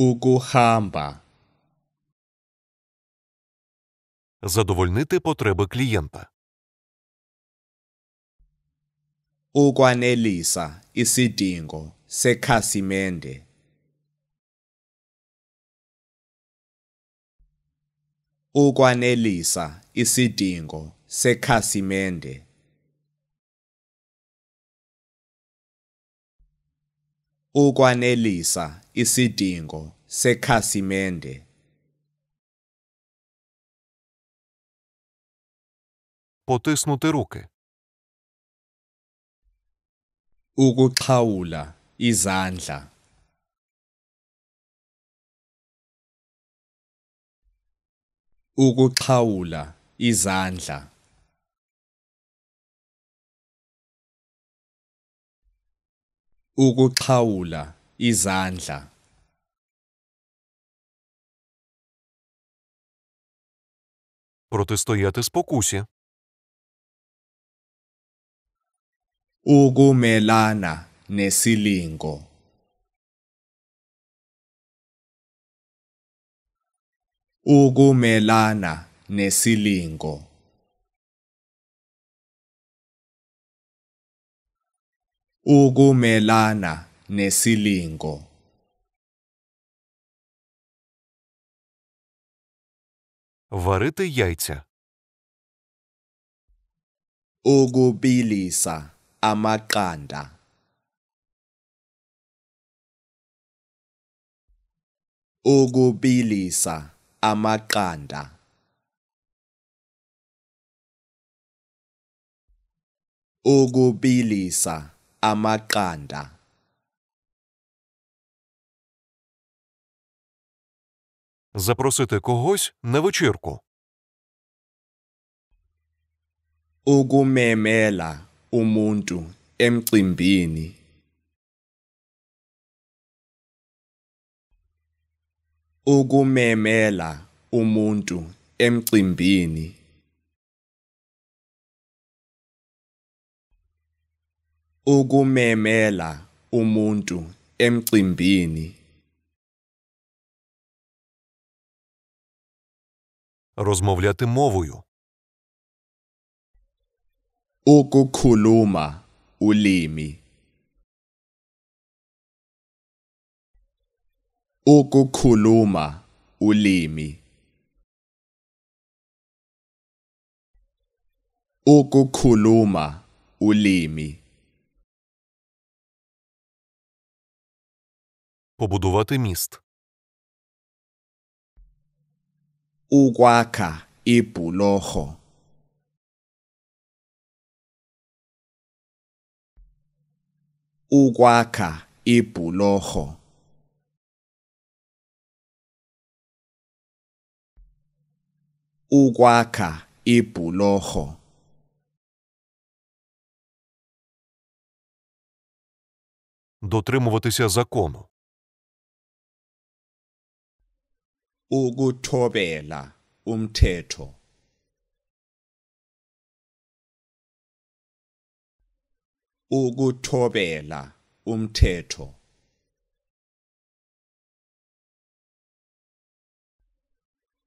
Ukuhamba. Задовольнити потреби клієнта. Ukwanelisa isidingo sekhasimende. Ukwanelisa isidingo sekhasimende. ukwanelisa isidingo sekhasimende Потиснути руки. Ukuxhawula izandla. Ukuxhawula izandla. ukuqhawula izandla протистояти спокусі ukumelana nesilingo ukumelana nesilingo ukumelana nesilingo Варити яйця. Ukubilisa amaqanda. Ukubilisa amaqanda. Ukubilisa amaqanda. amaqanda Запросити когось на вечірку. ukumemela umuntu emcimbini ukumemela umuntu emcimbini ukumemela umuntu emcimbini розмовляти мовою ukukhuluma ulimi ukukhuluma ulimi ukukhuluma ulimi Побудувати міст. Угуака і пулохо. Угуака і пулохо. Угуака і пулохо. Дотримуватися закону. ukuthobela umthetho ukuthobela umthetho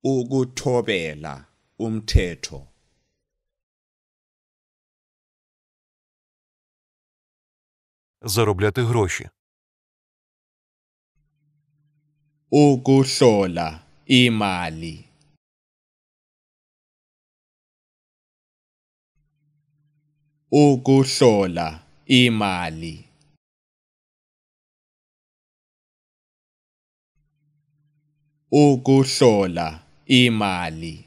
ukuthobela umthetho заробляти гроші ukuhlola imali ukuhlola imali ukuhlola imali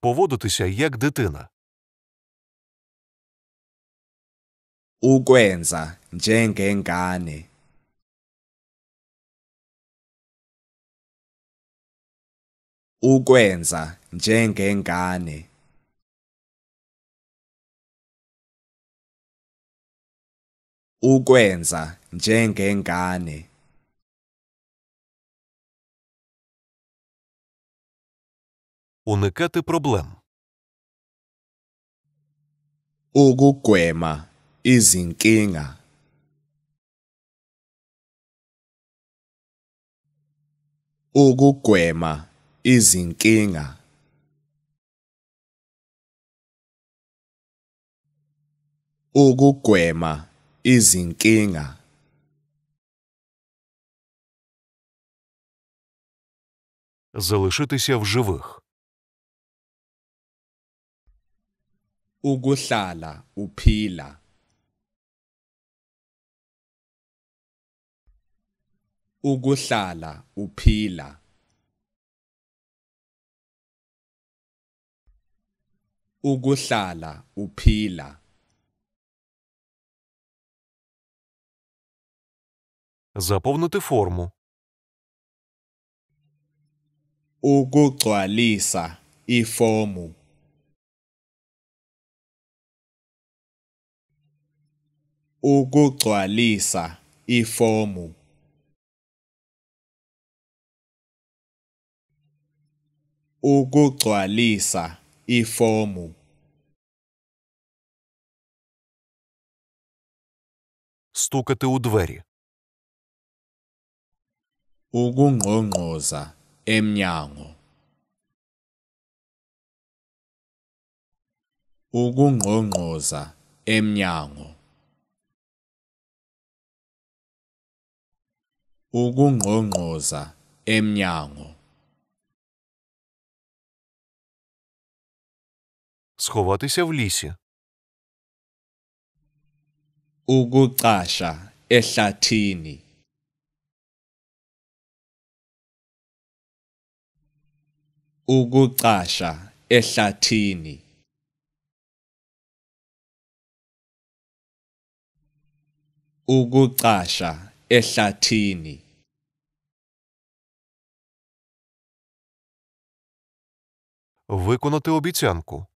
поводитися як дитина ukwenza njengengane ukwenza njengengane ukwenza njengengane Уникати проблем. Ukugwema izinkinga. Ukugwema izinkinga ukugwema izinkinga залишитися в живих ukuhlala uphila ukuhlala uphila ukuhlala uphila Заповнити форму. Ukugcwalisa ifomu. Ukugcwalisa ifomu. Ukugcwalisa e fomo. Стукати у двері. Ukungqongqoza O Ukungqongqoza emnyango. Ukungqongqoza emnyango. сховатися в лісі. Ukuqasha ehlathini. Ukuqasha ehlathini. Ukuqasha ehlathini. Виконати обіцянку.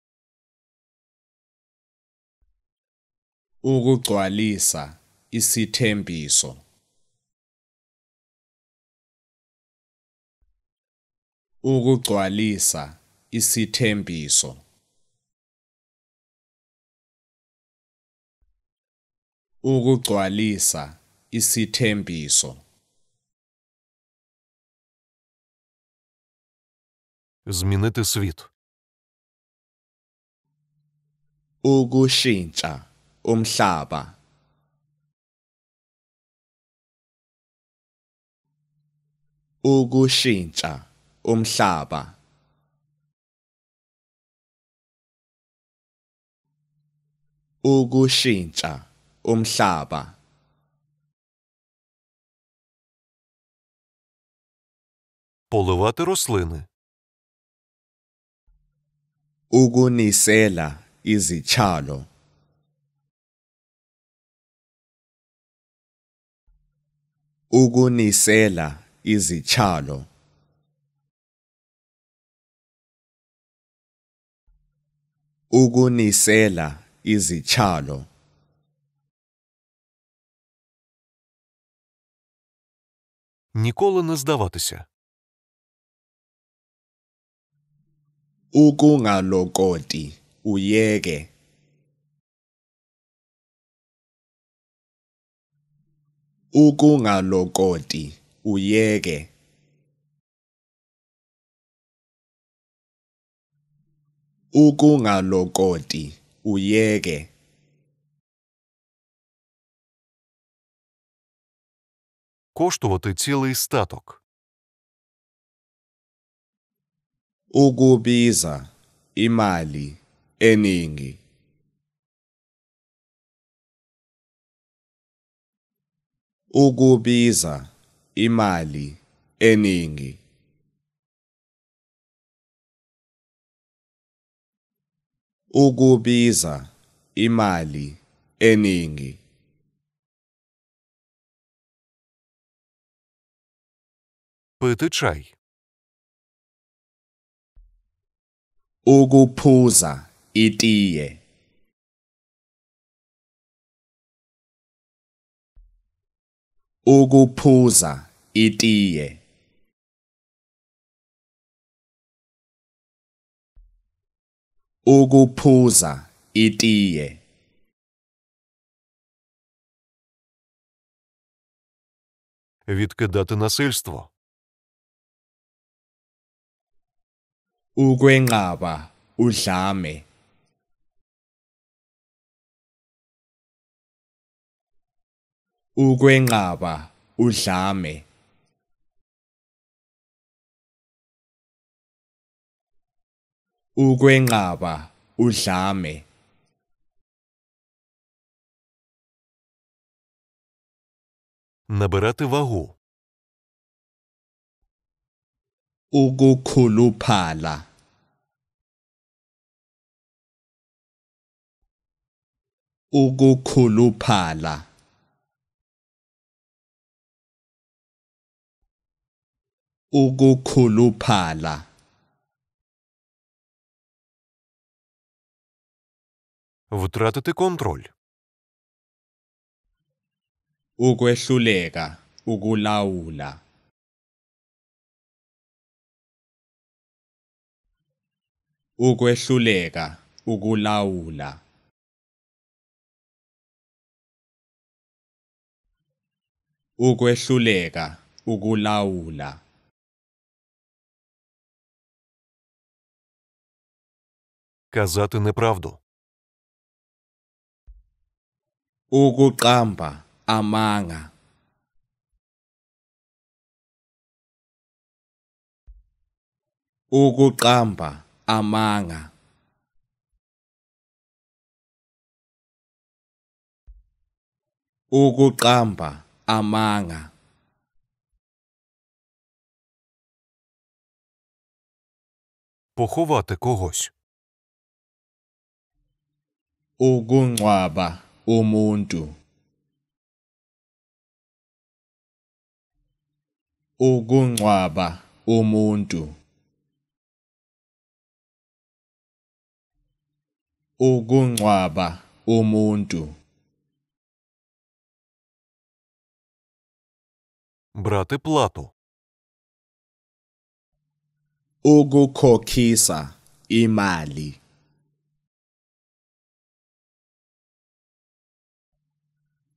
ukugcwalisa isithembiso ukugcwalisa isithembiso ukugcwalisa isithembiso Змінити світ. Ukushintsha umhlaba ukushintsha umhlaba ukushintsha umhlaba поливати рослини ukunisela izitshalo ukunisela izitshalo ukunisela izitshalo Ніколи не здаватися. Ukungalokoti uyeke Ukungalokoti uyeke Ukungalokoti uyeke Kosztувати цілий статок. Ukubiza imali eningi ukubiza imali eningi ukubiza imali eningi пити чай ukuphuza itiye ukuphuza itiye ukuphuza itiye відкидати насильство ukwenqaba udlame ukwenqaba udlame ukwenqaba udlame набирати вагу ukukhuluphala ukukhuluphala ukukhuluphala Втратити контроль. Ukwehluleka ukulawula. Ukwehluleka ukulawula. Ukwehluleka ukulawula. казати неправду. Ukuqamba amanga. Ukuqamba amanga. Ukuqamba amanga. Поховати когось. ukungcwaba umuntu ukungcwaba umuntu ukungcwaba umuntu брати плату ukukhokhisa imali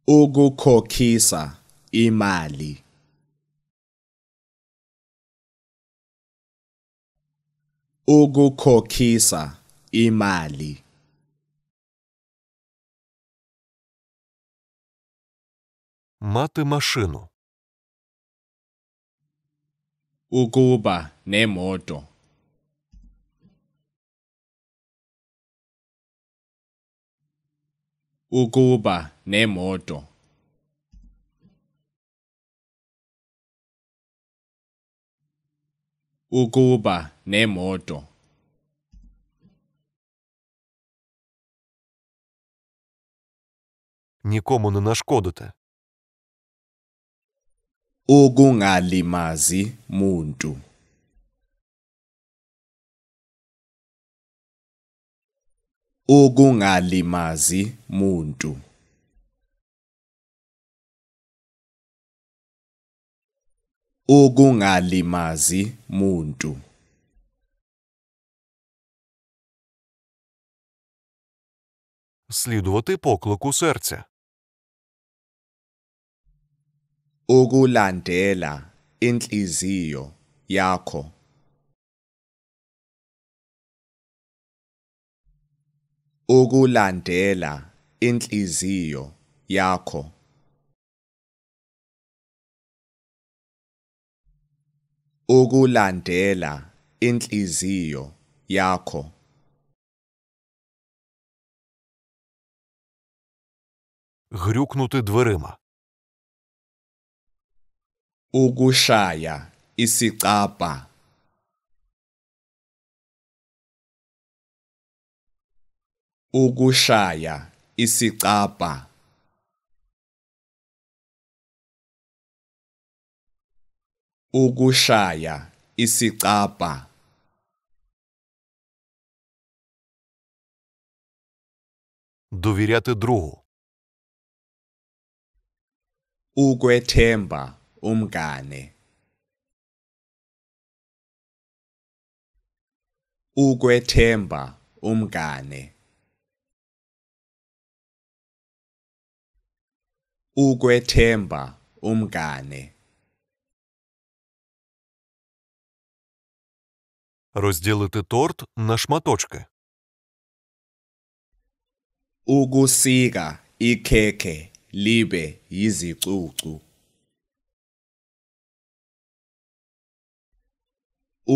ukukhokhisa imali ukukhokhisa imali Мати машину. Ukuba nemoto ukuba nemoto ukuba nemoto Нікому не нашкодити. Ukungalimazi muntu. ukungalimazi muntu ukungalimazi muntu слідувати поклику серця ukulandela inhliziyo yakho ukulandela inhliziyo yakho ukulandela inhliziyo yakho грюкнути дверима ukushaya isicabha ukushaya isicabha ukushaya isicabha довіряти другу ukwethemba umngane ukwethemba umngane ukwethemba umngane Розділити торт на шматочки. Ukusika ikhekhe libe yizicucu.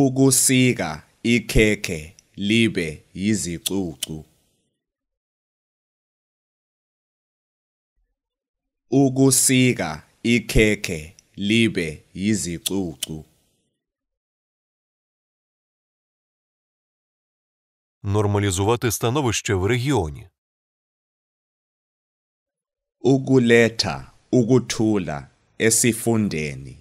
Ukusika ikhekhe libe yizicucu. ukusika ikhekhe libe yizicucu Нормалізувати становище в регіоні. Ukuletha ukuthula esifundeni.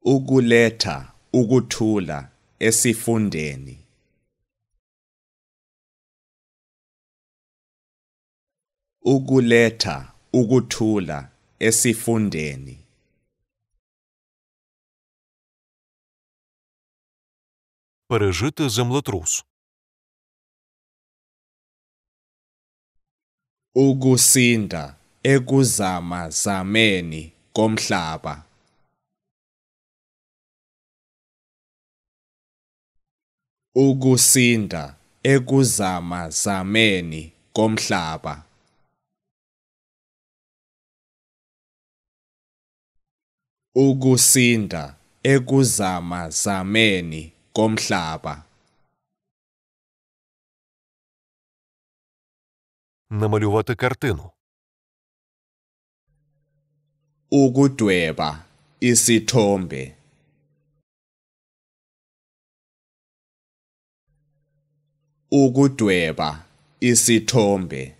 Ukuletha ukuthula esifundeni. ukuletha ukuthula esifundeni Пережити землетрус. Ukusinda ekuzama zameni komhlaba. Ukusinda ekuzama zameni komhlaba. ukusinda ekuzama-zameni komhlaba. Намалювати картину. Ukudweba isithombe. Ukudweba isithombe.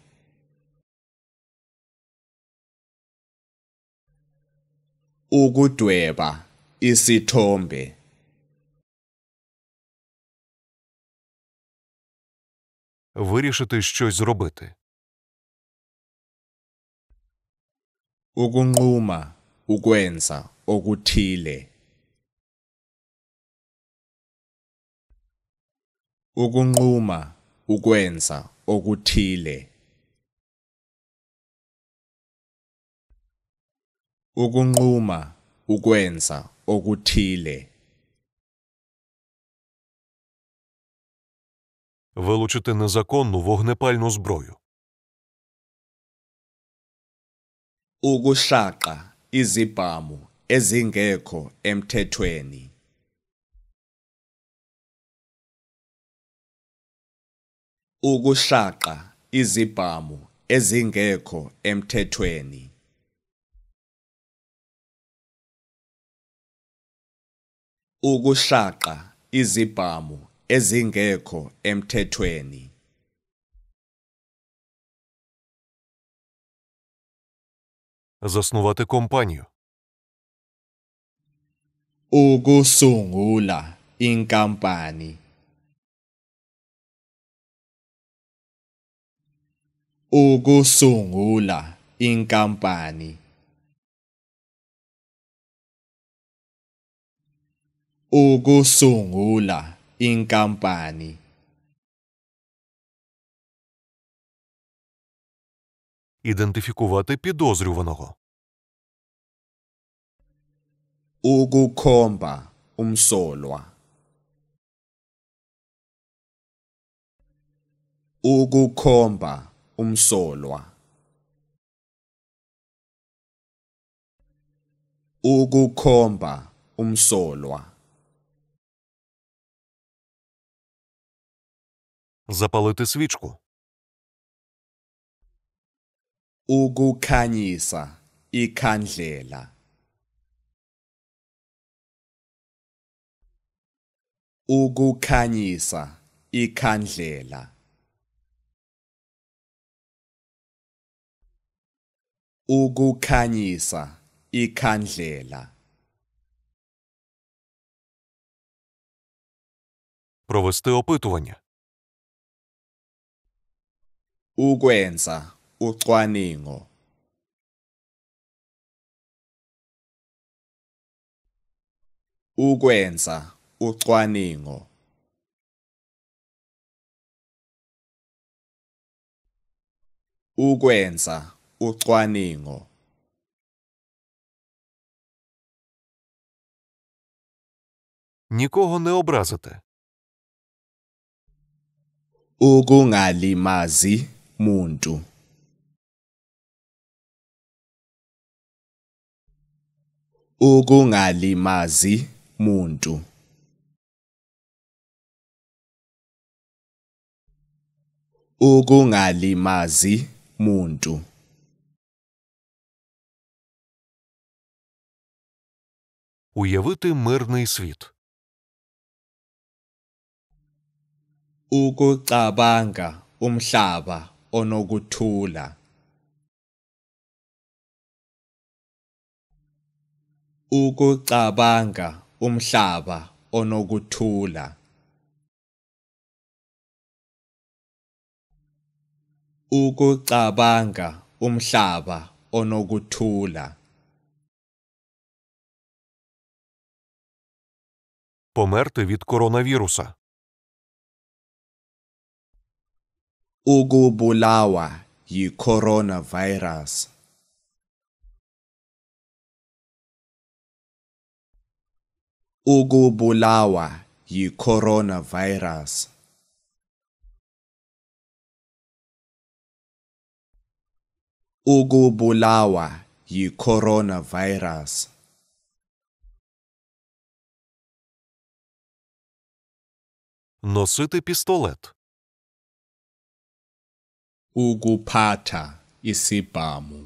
ukudweba isithombe Вирішити щось зробити. Ukunquma ukwenza okuthile. Ukunquma ukwenza okuthile. ukunquma ukwenza okuthile Вилучити незаконну вогнепальну зброю. Ukuhlaqa izibhamu ezingekho emthethweni. Ukuhlaqa izibhamu ezingekho emthethweni. ukushaqa izibhamu ezingekho emthethweni Заснувати компанію. Ukusungula inkampani. Ukusungula inkampani. ukusungula inkampani Ідентифікувати підозрюваного. Ukukhomba umsolwa. Ukukhomba umsolwa. Ukukhomba umsolwa. запалити свічку. ukukhanyisa ikhandlela ukukhanyisa ikhandlela ukukhanyisa ikhandlela Провести опитування. ukwenza ucwaningo ukwenza ucwaningo ukwenza ucwaningo Нікого не образити. Ukungalimazi muntu ukungalimazi muntu ukungalimazi muntu Уявити мирний світ. Ukucabanga umhlaba onokuthula ukucabanga umhlaba onokuthula ukucabanga umhlaba onokuthula Померти від коронавіруса ukubulawa yi-coronavirus ukubulawa yi-coronavirus ukubulawa yi-coronavirus носити пістолет ukuphatha isibhamu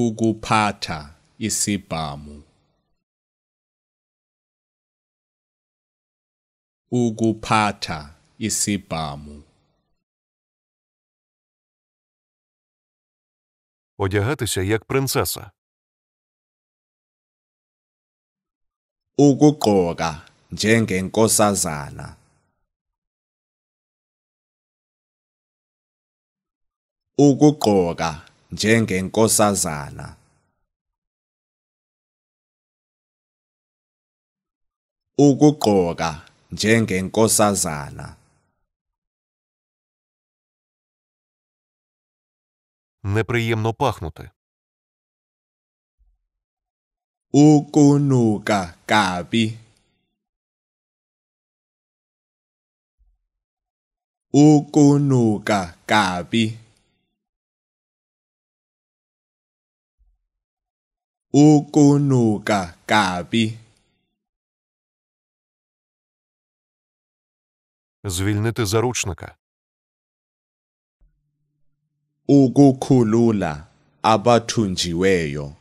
ukuphatha isibhamu ukuphatha isibhamu одягатися як принцеса ukugqoka njengenkosazana ukugqoka njengenkosazana ukugqoka njengenkosazana неприємно пахнути Укунука капі. Укунука капі. ukunuka kabi Звільнити заручника. Ukukhulula abathunjiweyo.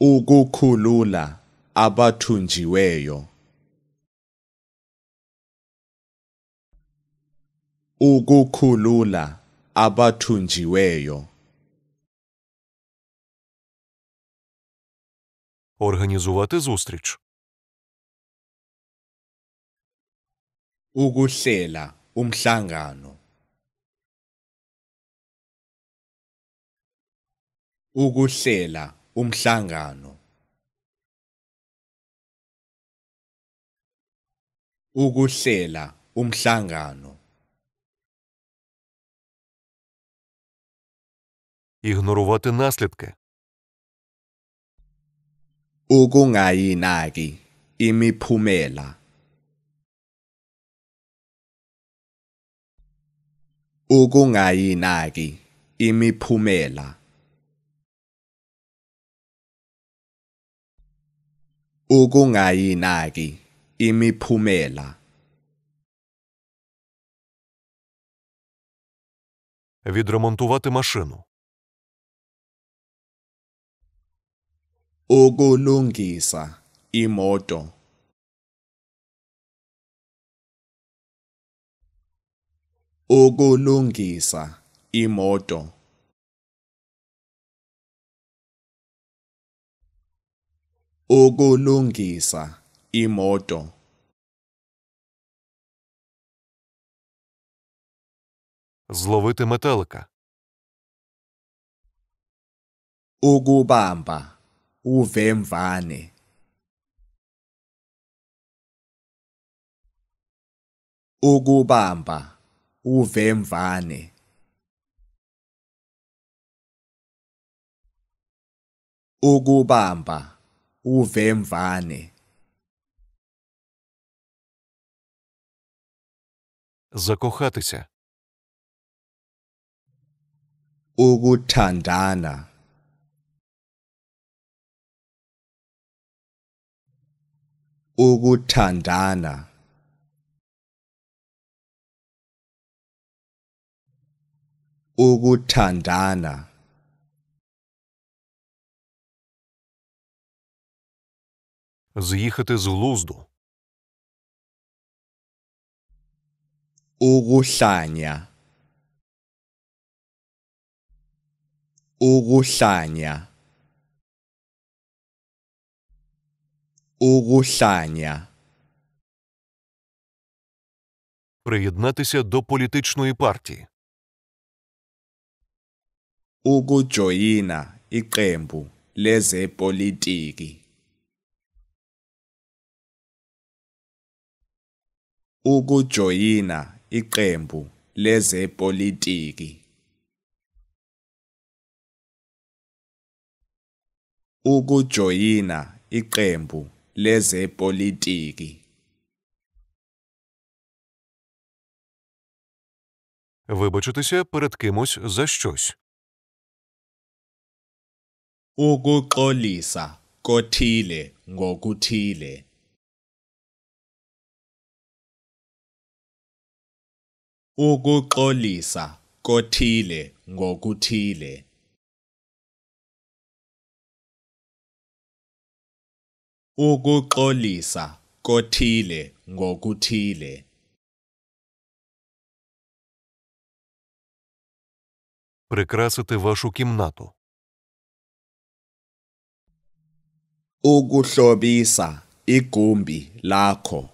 Ukukhulula abathunjiweyo. Ukukhulula abathunjiweyo Організувати зустріч ukuhlela umhlangano ukuhlela umhlangano ukuhlela umhlangano ігнорувати наслідки. Ukungayinaki imiphumela. Ukungayinaki imiphumela. Ukungayinaki imiphumela. Відремонтувати машину. ukulungisa imoto ukulungisa imoto ukulungisa imoto зловити метелика. Угубамба. uvemvane ukubamba uvemvane ukubamba uvemvane закохатися ukuthandana ukuthandana ukuthandana з'їхати з глузду ukuhlanya ukuhlanya Ukuhlanya Приєднатися до політичної партії. Ukujoyina iqembu lezepolitiki Ukujoyina iqembu lezepolitiki Ukujoyina iqembu lezepolitiki Вибачитися перед кимось за щось. Ukuxolisa kothile ngokuthile. Ukuxolisa kothile ngokuthile. ukuxolisa kothile ngokuthile Прикрасити вашу кімнату. Ukuhlobisa igumbi lakho.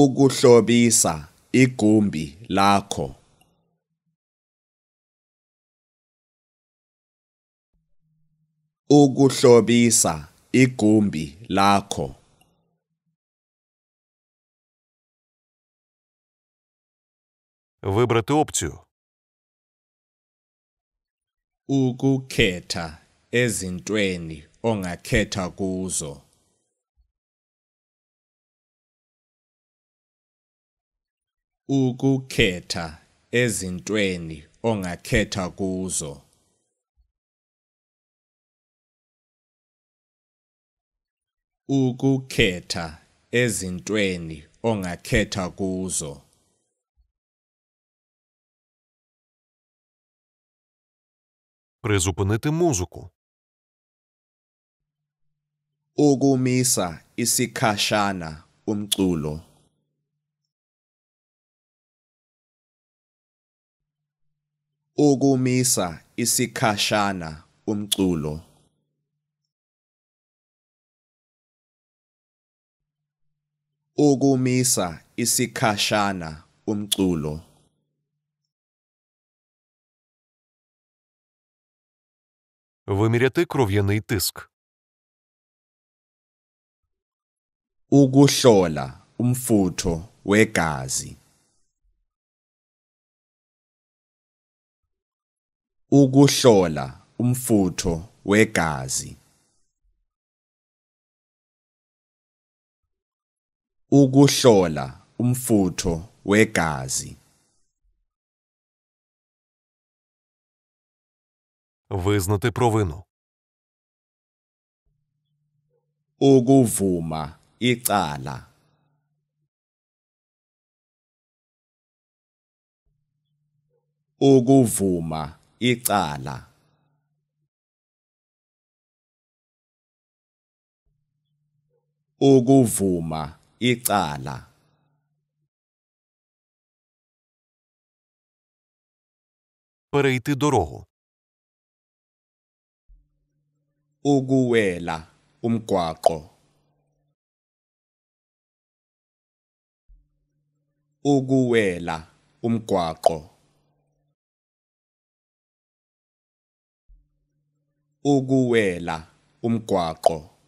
Ukuhlobisa igumbi lakho. ukuhlobisa igumbi lakho Вибрати опцію. Ukukhetha ezintweni ongakhetha kuzo. Ukukhetha ezintweni ongakhetha kuzo. ukukhetha ezintweni ongakhetha kuzo Призупинити музику. Ukumisa isikhashana umculo. Ukumisa isikhashana umculo. ukumisa isikhashana umculo Виміряти кров'яний тиск. Ukuhlola umfutho wegazi. Ukuhlola umfutho wegazi. ukuhlola umfutho wegazi визнати провину ukuvuma icala ukuvuma icala ukuvuma icala Pareitidoro Uguela umquaco Uguela umquaco Uguela umquaco um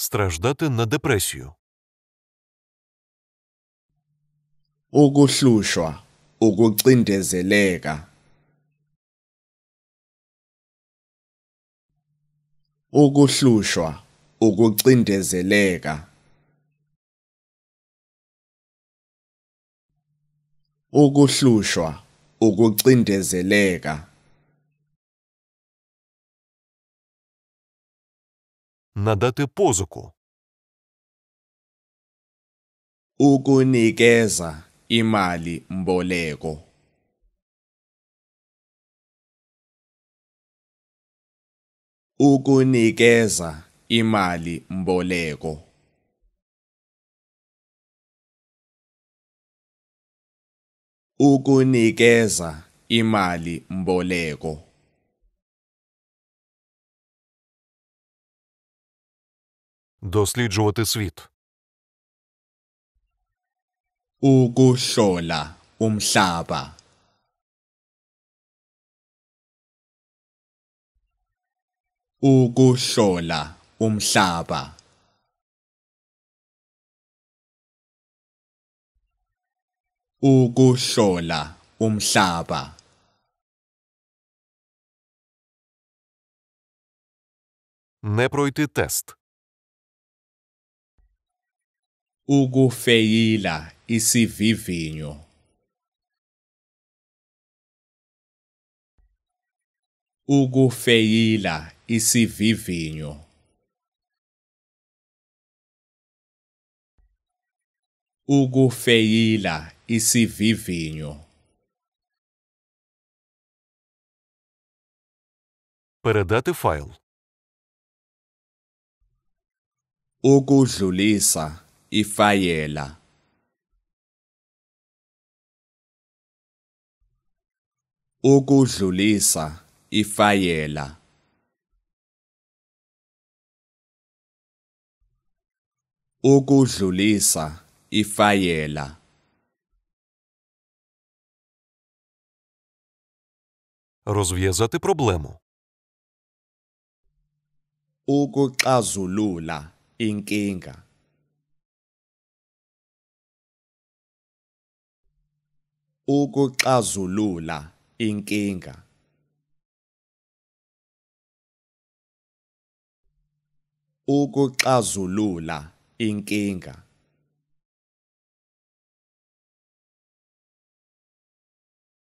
страждати на депресію. ukuhlushwa ukucindezeleka ukuhlushwa ukucindezeleka ukuhlushwa ukucindezeleka надати позику. Ukunikeza imali mboleko. Ukunikeza imali mboleko. Ukunikeza imali mboleko. Досліджувати світ. Ukuhlola umhlaba. Ukuhlola umhlaba. Ukuhlola umhlaba. Не пройти тест. Ugo Feila e Civi Vinho. Ugo Feila e Civi Vinho. Ugo Feila e Civi Vinho. Передати файл. Ugo Julissa ifayela ukudlulisa ifayela ukudlulisa ifayela розв'язати проблему ukuxazulula inkinga ukuxazulula inkinga ukuxazulula inkinga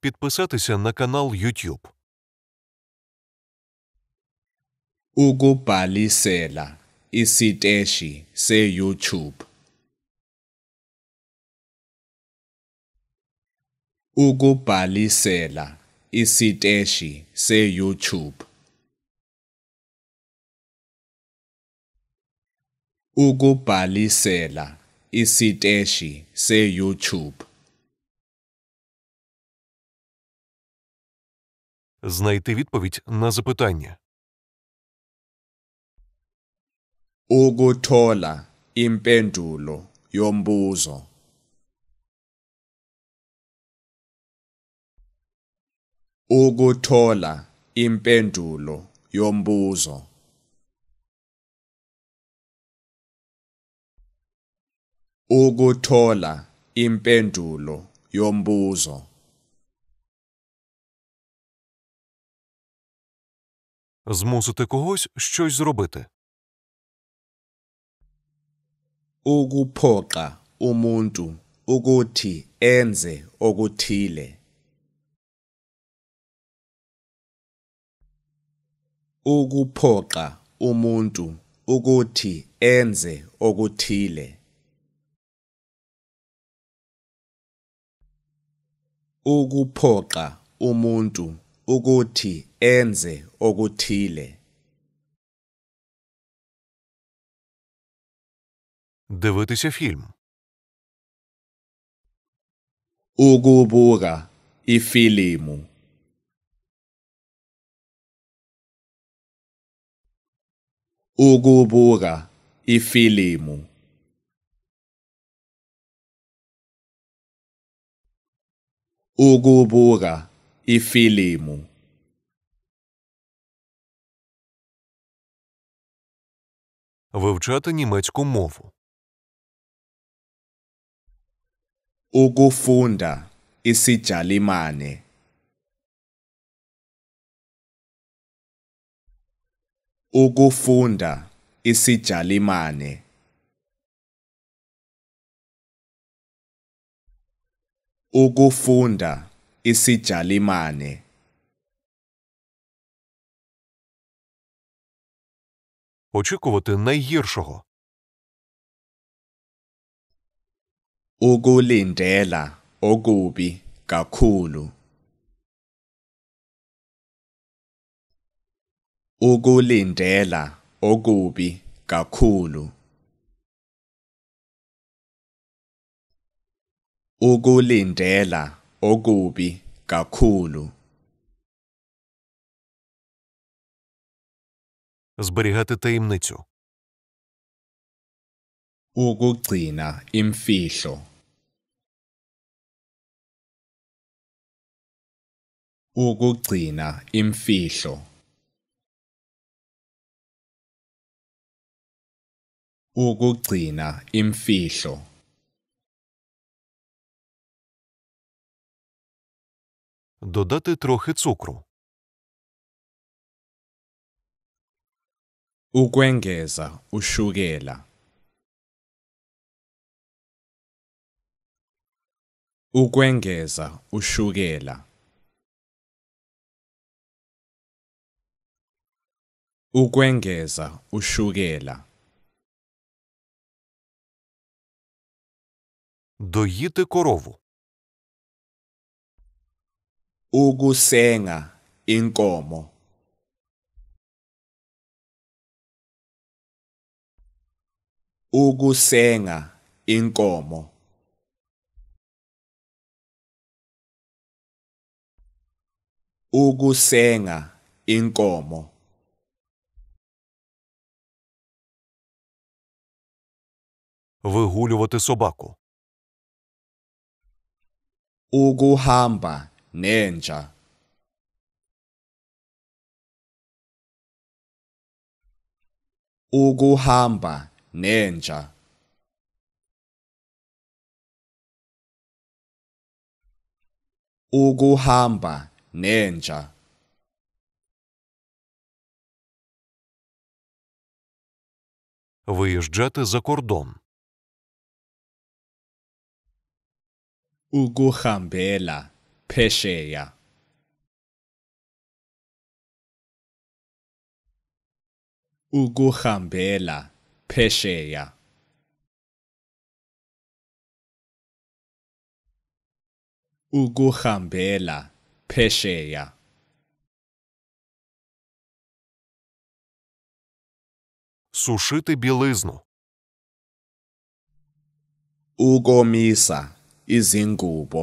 Підписатися на канал YouTube. Ukubhalisela isiteshi se-YouTube ukubhalisela isiteshi se-YouTube ukubhalisela isiteshi se-YouTube Знайти відповідь на запитання. Ukuthola impendulo yombuzo ukuthola impendulo yombuzo ukuthola impendulo yombuzo змусити когось щось зробити ukuphoqa umuntu ukuthi enze okuthile ukuphoqa umuntu ukuthi enze okuthile ukuphoqa umuntu ukuthi enze okuthile Дивитися фільм. Ukubuka ifilimu. ukubuka ifilimu ukubuka ifilimu вивчати німецьку мову ukufunda isijalimane ukufunda isijalimane ukufunda isijalimane очікувати найгіршого ukulindela okubi kakhulu ukulindela okubi kakhulu ukulindela okubi kakhulu зберігати таємницю ukugcina imfihlo ukugcina imfihlo ukugcina imfihlo Додати трохи цукру. Ukwengeza ushukela. Ukwengeza ushukela. Ukwengeza ushukela. Доїти корову. Ukusenga inkomo. Ukusenga inkomo. Ukusenga inkomo. Вигулювати собаку ukuhamba nenja ukuhamba nenja ukuhamba nenja виїжджати за кордон ukuhambela phesheya ukuhambela phesheya ukuhambela phesheya сушити білизну. Угоміса. izingubo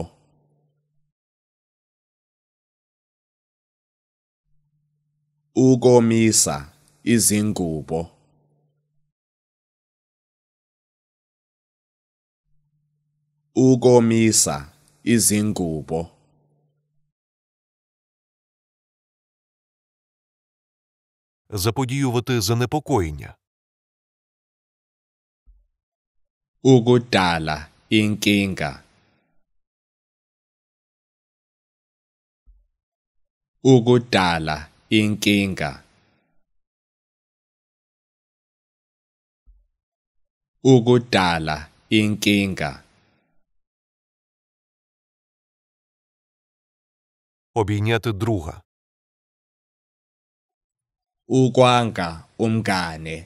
ukomisa izingubo ukomisa izingubo заподіювати занепокоєння ukudala inkinga ukudala inkinga ukudala inkinga обійняти друга ukwanga umngane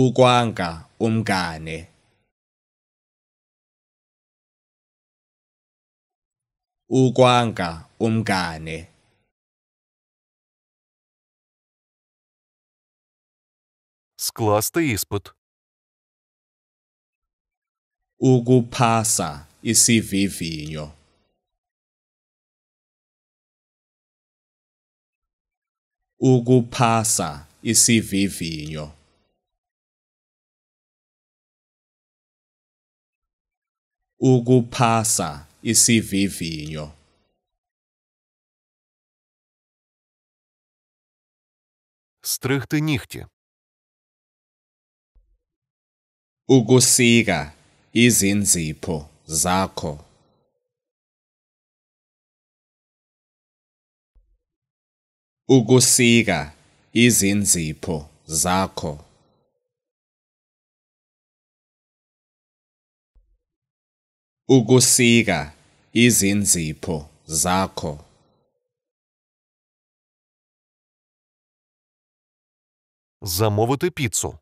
ukwanga umngane ukwanga umngane Скластый испыт. Ukuphasa isivivinyo. Ukuphasa isivivinyo. Ukuphasa isivivinyo Стрыхты нихти. Ukusika izinzipho zakho. Ukusika izinzipho zakho. ukusika izinzipho zakho Замовити піцу.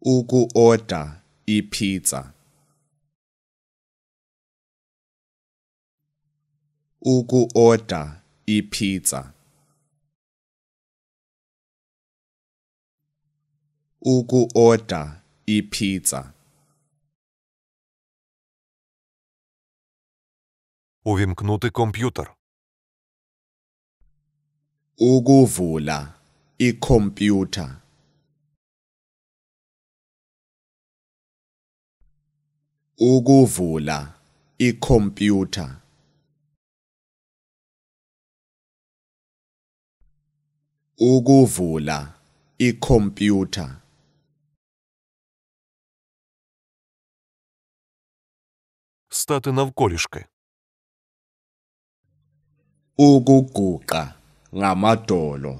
Уку-ода ipizza. Uku-oda ipizza. Uku-oda ipizza. Увімкнути комп'ютер. Ukuvula ikhompyutha. Ukuvula ikhompyutha. Ukuvula ikhompyutha. Стати навколішки ukuguqa ngamadolo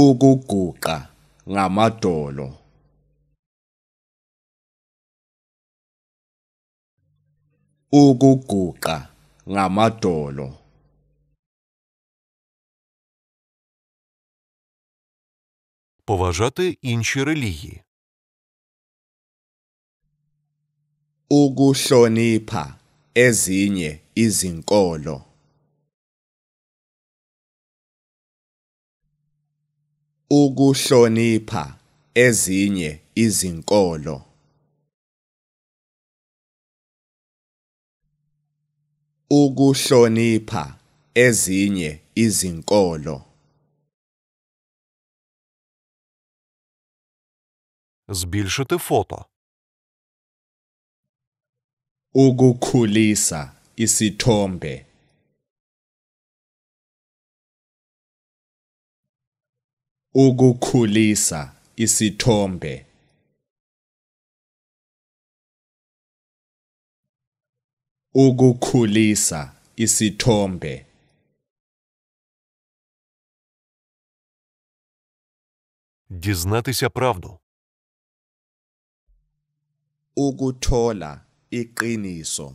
ukuguqa ngamadolo ukuguqa ngamadolo поважати інші релігії ukuhlonipha ezinye izinkolo ukuhlonipha ezinye izinkolo ukuhlonipha ezinye izinkolo збільшити фото ukukhulisa isithombe ukukhulisa isithombe ukukhulisa isithombe Дізнатися правду. Ukuthola iqiniso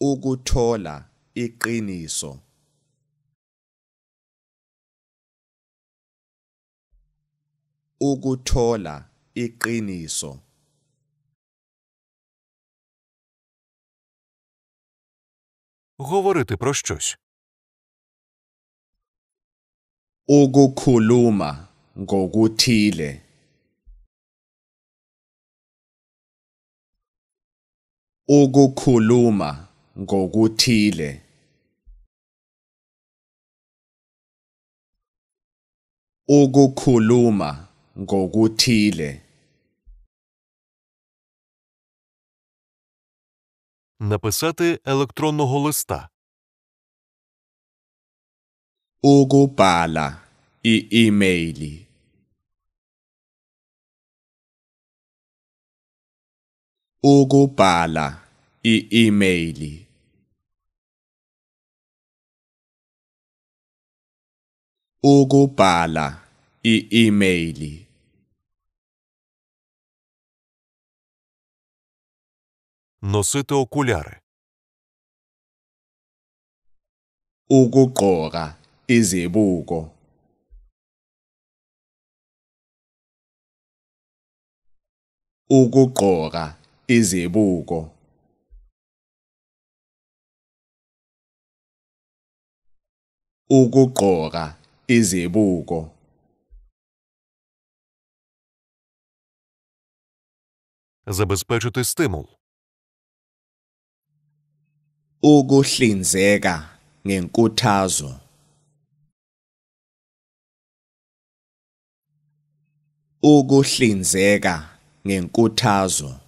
ukuthola iqiniso ukuthola iqiniso говорити про щось ukukhuluma ngokuthile ukukhuluma ngokuthile ukukhuluma ngokuthile написати електронного листа ukubhala e e-mail. Hugo Pala e e-mail. Hugo Pala e e-mail. Носити окуляри. Ukugqoka izibuko. ukugqoka izibuko ukugqoka izibuko забезпечити стимул ukuhlinzeka ngenkuthazo ukuhlinzeka ngenkuthazo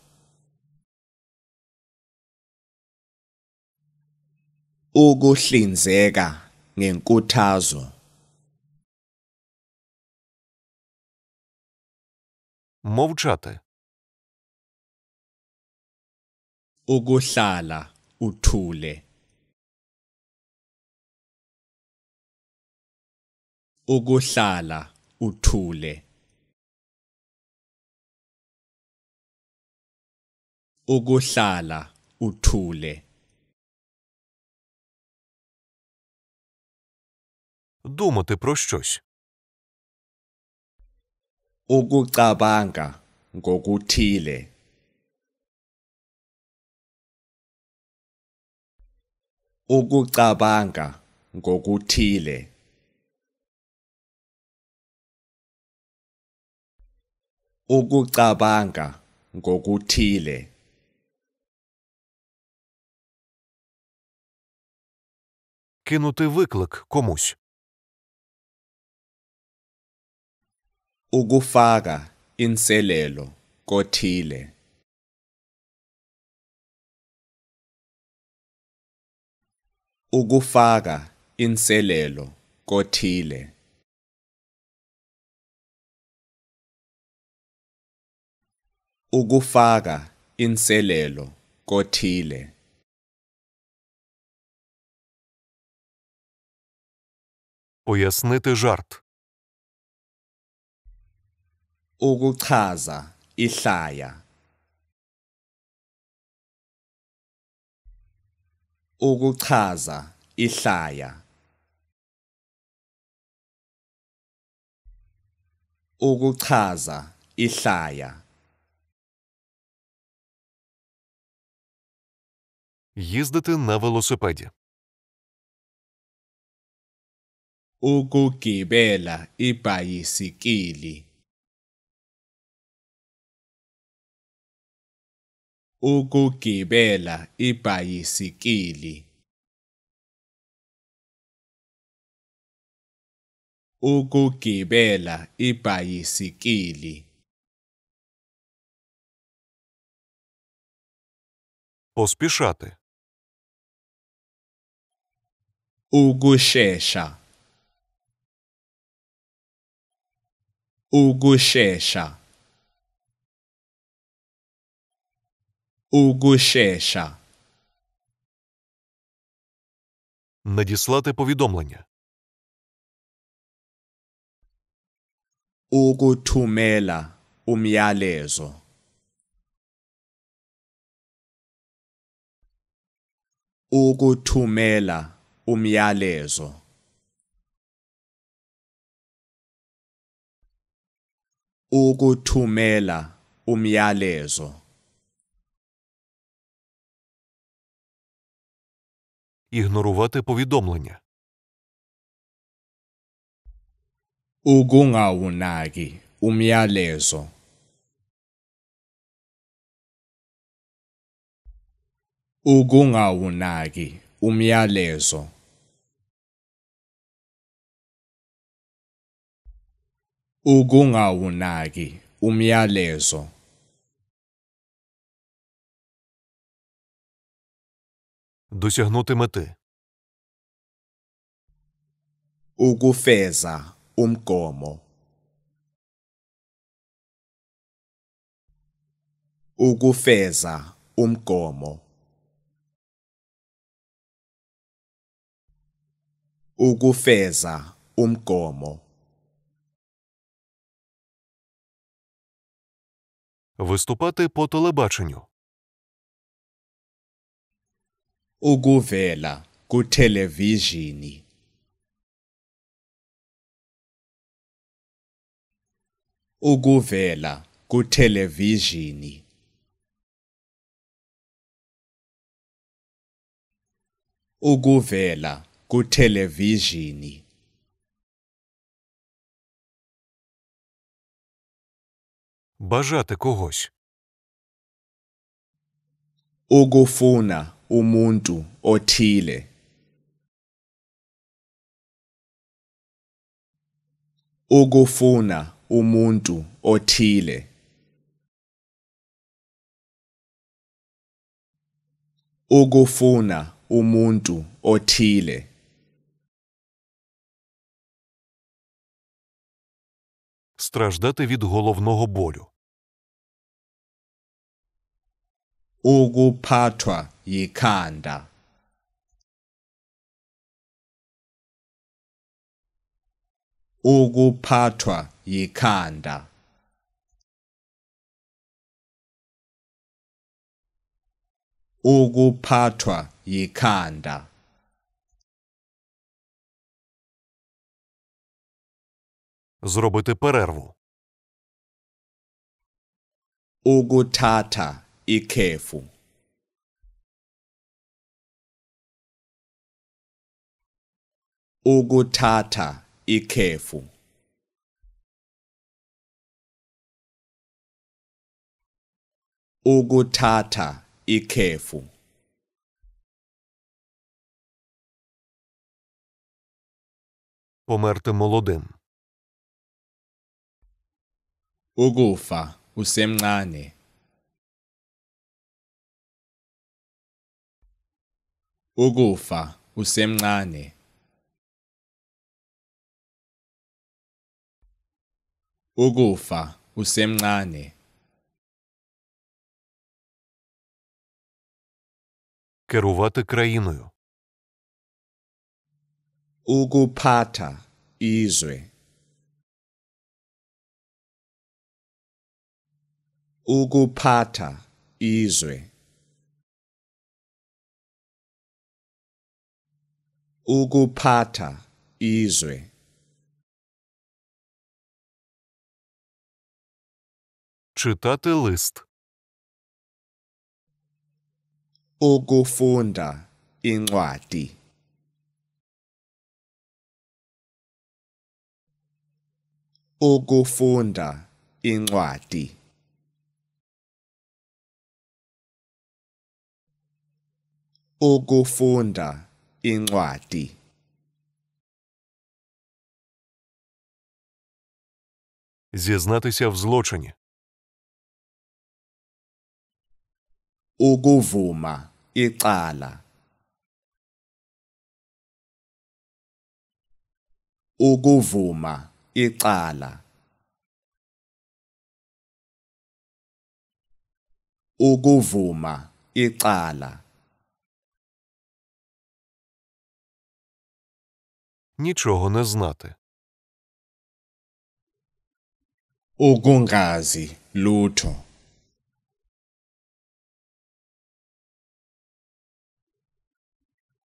ukuhlinzeka ngenkuthazo мовчати ukuhlala uthule ukuhlala uthule ukuhlala uthule думати про щось ukucabanga ngokuthile ukucabanga ngokuthile ukucabanga ngokuthile Ugufaga, in комусь. cotile. Ugufaga, in Ukufaka cotile. Ugufaga, in inselelo cotile. Пояснити жарт. Ukuchaza ihlaya. Ukuchaza ihlaya. Ukuchaza ihlaya. Їздити на велосипеді. ukugibela ibhayisikili ukugibela ibhayisikili ukugibela ibhayisikili Поспішати. Ukushesha ukushesha ukushesha Надіслати повідомлення. Ukuthumela umyalezo. Ukuthumela umyalezo. ukuthumela umyalezo ігнорувати повідомлення ukungawunaki umyalezo ukungawunaki umyalezo ukungawunaki umyalezo Досягнути мети. ukufeza umgomo ukufeza umgomo ukufeza umgomo Виступати по телебаченню. Ukuvela kuthelevishini. Ukuvela kuthelevishini. Ukuvela kuthelevishini. бажати когось. Ukufuna umuntu othile. Ukufuna umuntu othile. Ukufuna umuntu othile. страждати від головного болю. Ukuphathwa yikhanda. Ukuphathwa yikhanda. Ukuphathwa yikhanda. зробити перерву. Ukuthatha ikhefu. Ukuthatha ikhefu. Ukuthatha ikhefu. Померти молодим. ukufa usemncane ukufa usemncane ukufa usemncane керувати країною ukuphatha izwe ukuphatha izwe ukuphatha izwe читати лист ukufunda incwadi ukufunda incwadi ukufunda incwadi Зізнатися в злочині. Ukuvuma icala. Ukuvuma icala. Ukuvuma icala. нічого не знати. Ukungazi lutho.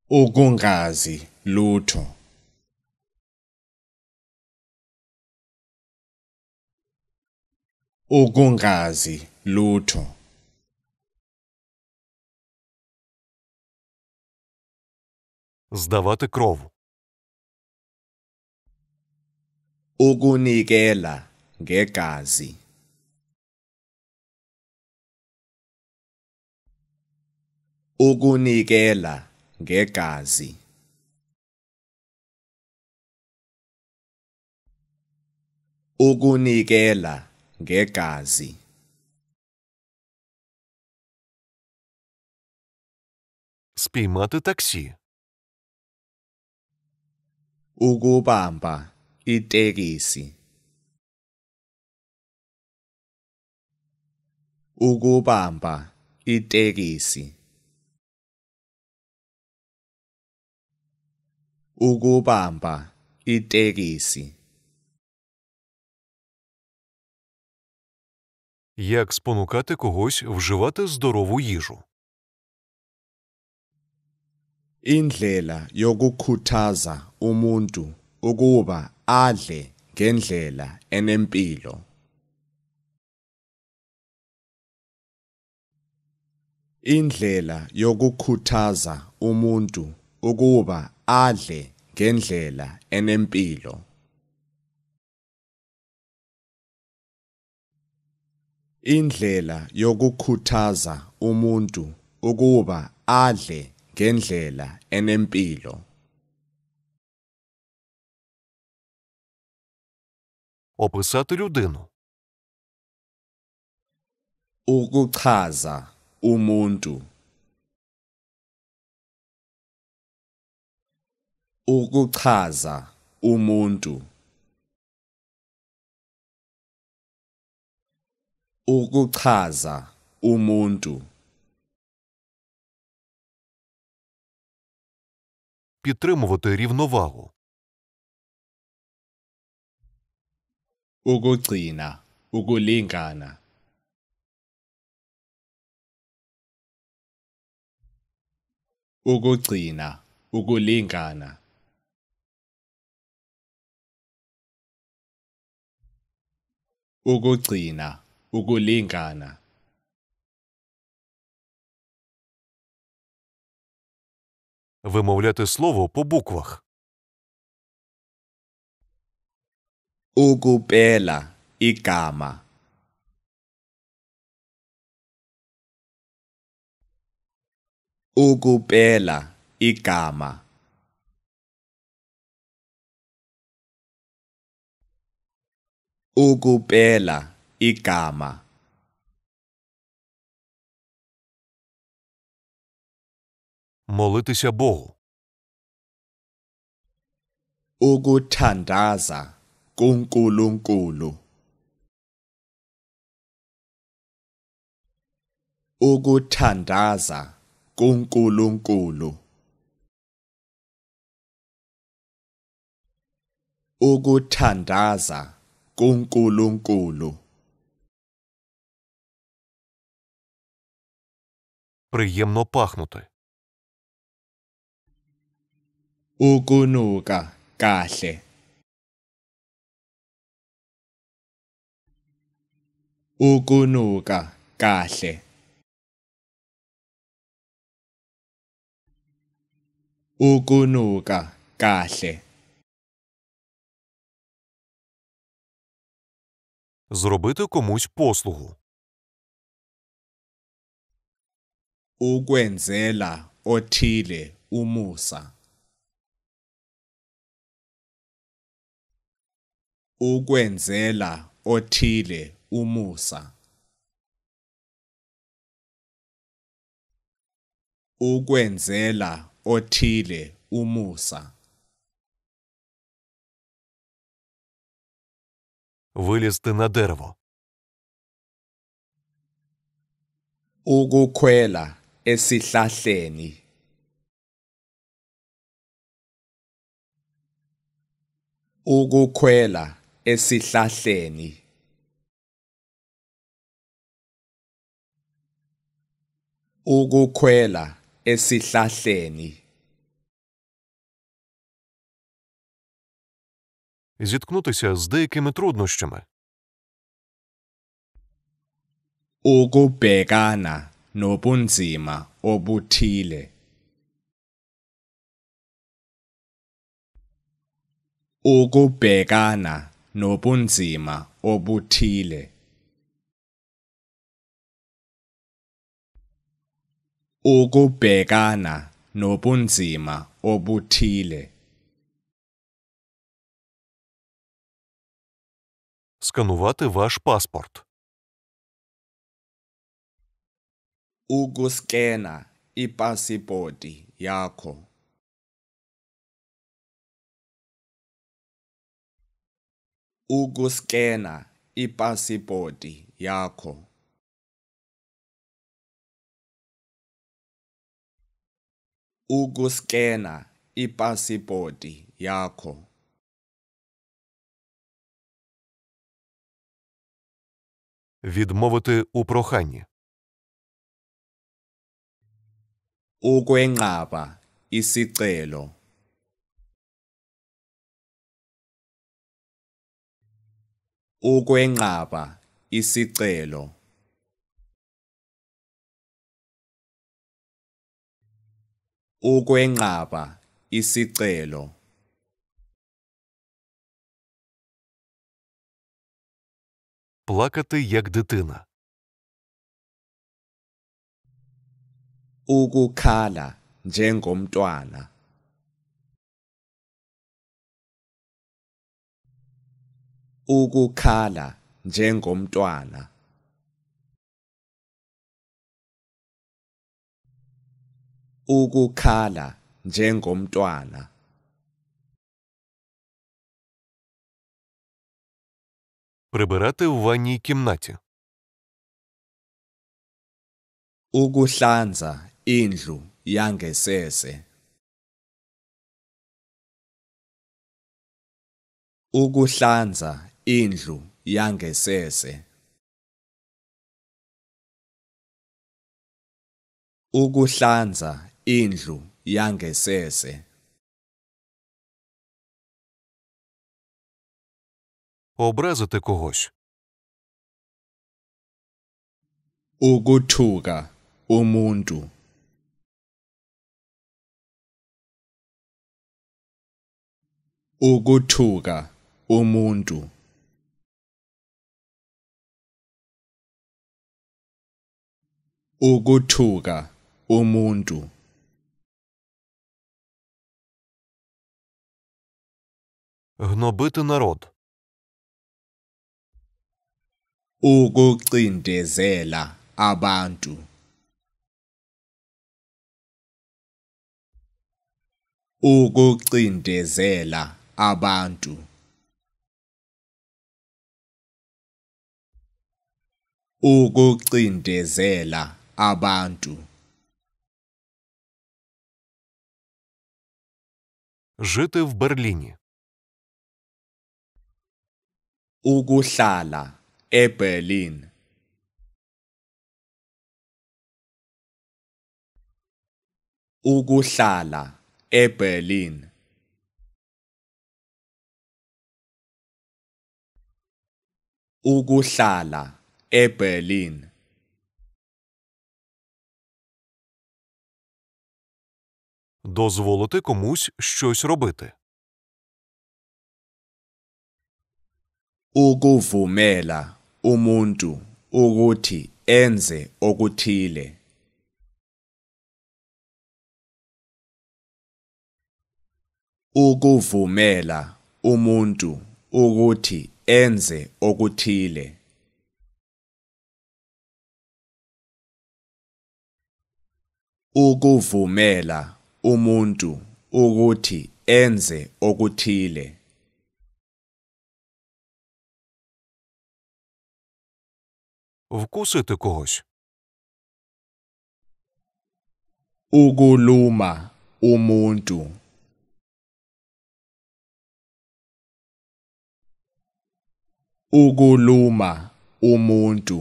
Ukungazi lutho. Ukungazi lutho. Здавати кров. ukunikela ngegazi ukunikela ngegazi ukunikela ngegazi Спіймати таксі. Ukubamba itekisi ukubamba itekisi ukubamba itekisi Як спонукати когось вживати здорову їжу? Indlela yokukhuthaza umuntu ukuba adle ngendlela enempilo indlela yokukhuthaza umuntu ukuba adle ngendlela enempilo indlela yokukhuthaza umuntu ukuba adle ngendlela enempilo описати людину. Ukuchaza umuntu. Ukuchaza umuntu. Ukuchaza umuntu. Підтримувати рівновагу. ukugcina ukulingana ukugcina ukulingana ukugcina ukulingana Вимовляти слово по буквах. ukupela igama ukupela igama ukupela igama молитися Богу ukuthandaza kuNkulunkulu. Ukuthandaza kuNkulunkulu. Ukuthandaza kuNkulunkulu. Приємно пахнути. Ukunuka kahle. ukunuka kahle ukunuka kahle зробити комусь послугу ukwenzela othile umusa ukwenzela othile umusa ukwenzela othile umusa вилізти на дерево ukukhwela esihlahleni ukukhwela esihlahleni ukukhwela esihlahleni Зіткнутися з деякими труднощами. Ukubhekana nobunzima obuthile. Ukubhekana nobunzima obuthile. ukubhekana nobunzima obuthile Сканувати ваш паспорт. Ukuskena ipasipoti yakho. Ukuskena ipasipoti yakho. ukuskena ipasipoti yakho Відмовити у проханні. Ukwenqaba isicelo. Ukwenqaba isicelo. ukwenqaba isicelo Плакати як дитина. Ukukhala njengomntwana. Ukukhala njengomntwana. ukukhala njengomntwana Прибирати в ванній кімнаті. Ukuhlanza indlu yangesese. Ukuhlanza indlu yangesese. Ukuhlanza indlu yangesese образити когось ukuthuka umuntu ukuthuka umuntu ukuthuka umuntu Гнобити народ. Ukucindezela abantu. Ukucindezela abantu. Ukucindezela abantu. Жити в Берліні ukuhlala eBerlin ukuhlala eBerlin ukuhlala eBerlin дозволити комусь щось робити ukuvumela umuntu ukuthi enze okuthile ukuvumela umuntu ukuthi enze okuthile ukuvumela umuntu ukuthi enze okuthile вкусити когось. Ukuluma umuntu. Ukuluma umuntu.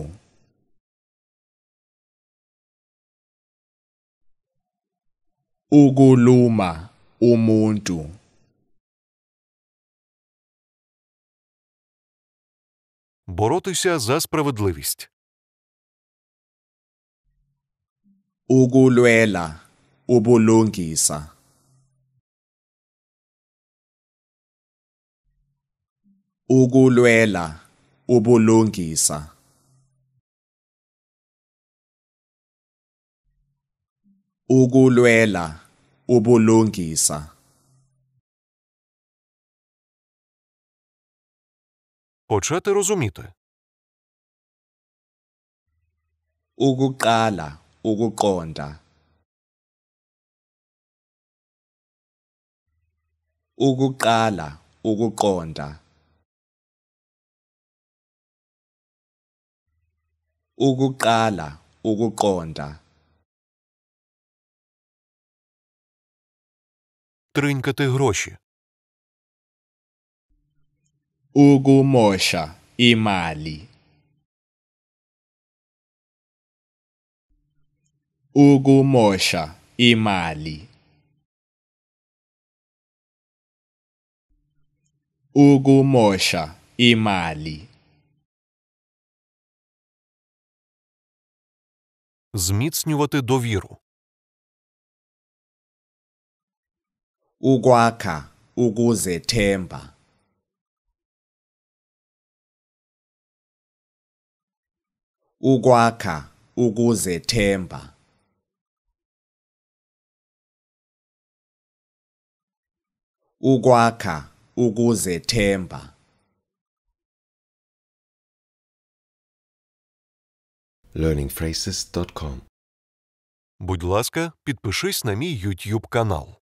Ukuluma umuntu. Боротися за справедливість. ukulwela ubulungisa ukulwela ubulungisa ukulwela ubulungisa Почати розуміти. Ukuqala ukuqonda ukuqala ukuqonda ukuqala ukuqonda тринькати гроші ukumosha imali ukumosha imali ukumosha imali Зміцнювати довіру. Ukwakha ukuzethemba. Ukwakha ukuzethemba. ukwakha ukuzethemba learningphrases.com Будь ласка, підпишись на мій YouTube канал.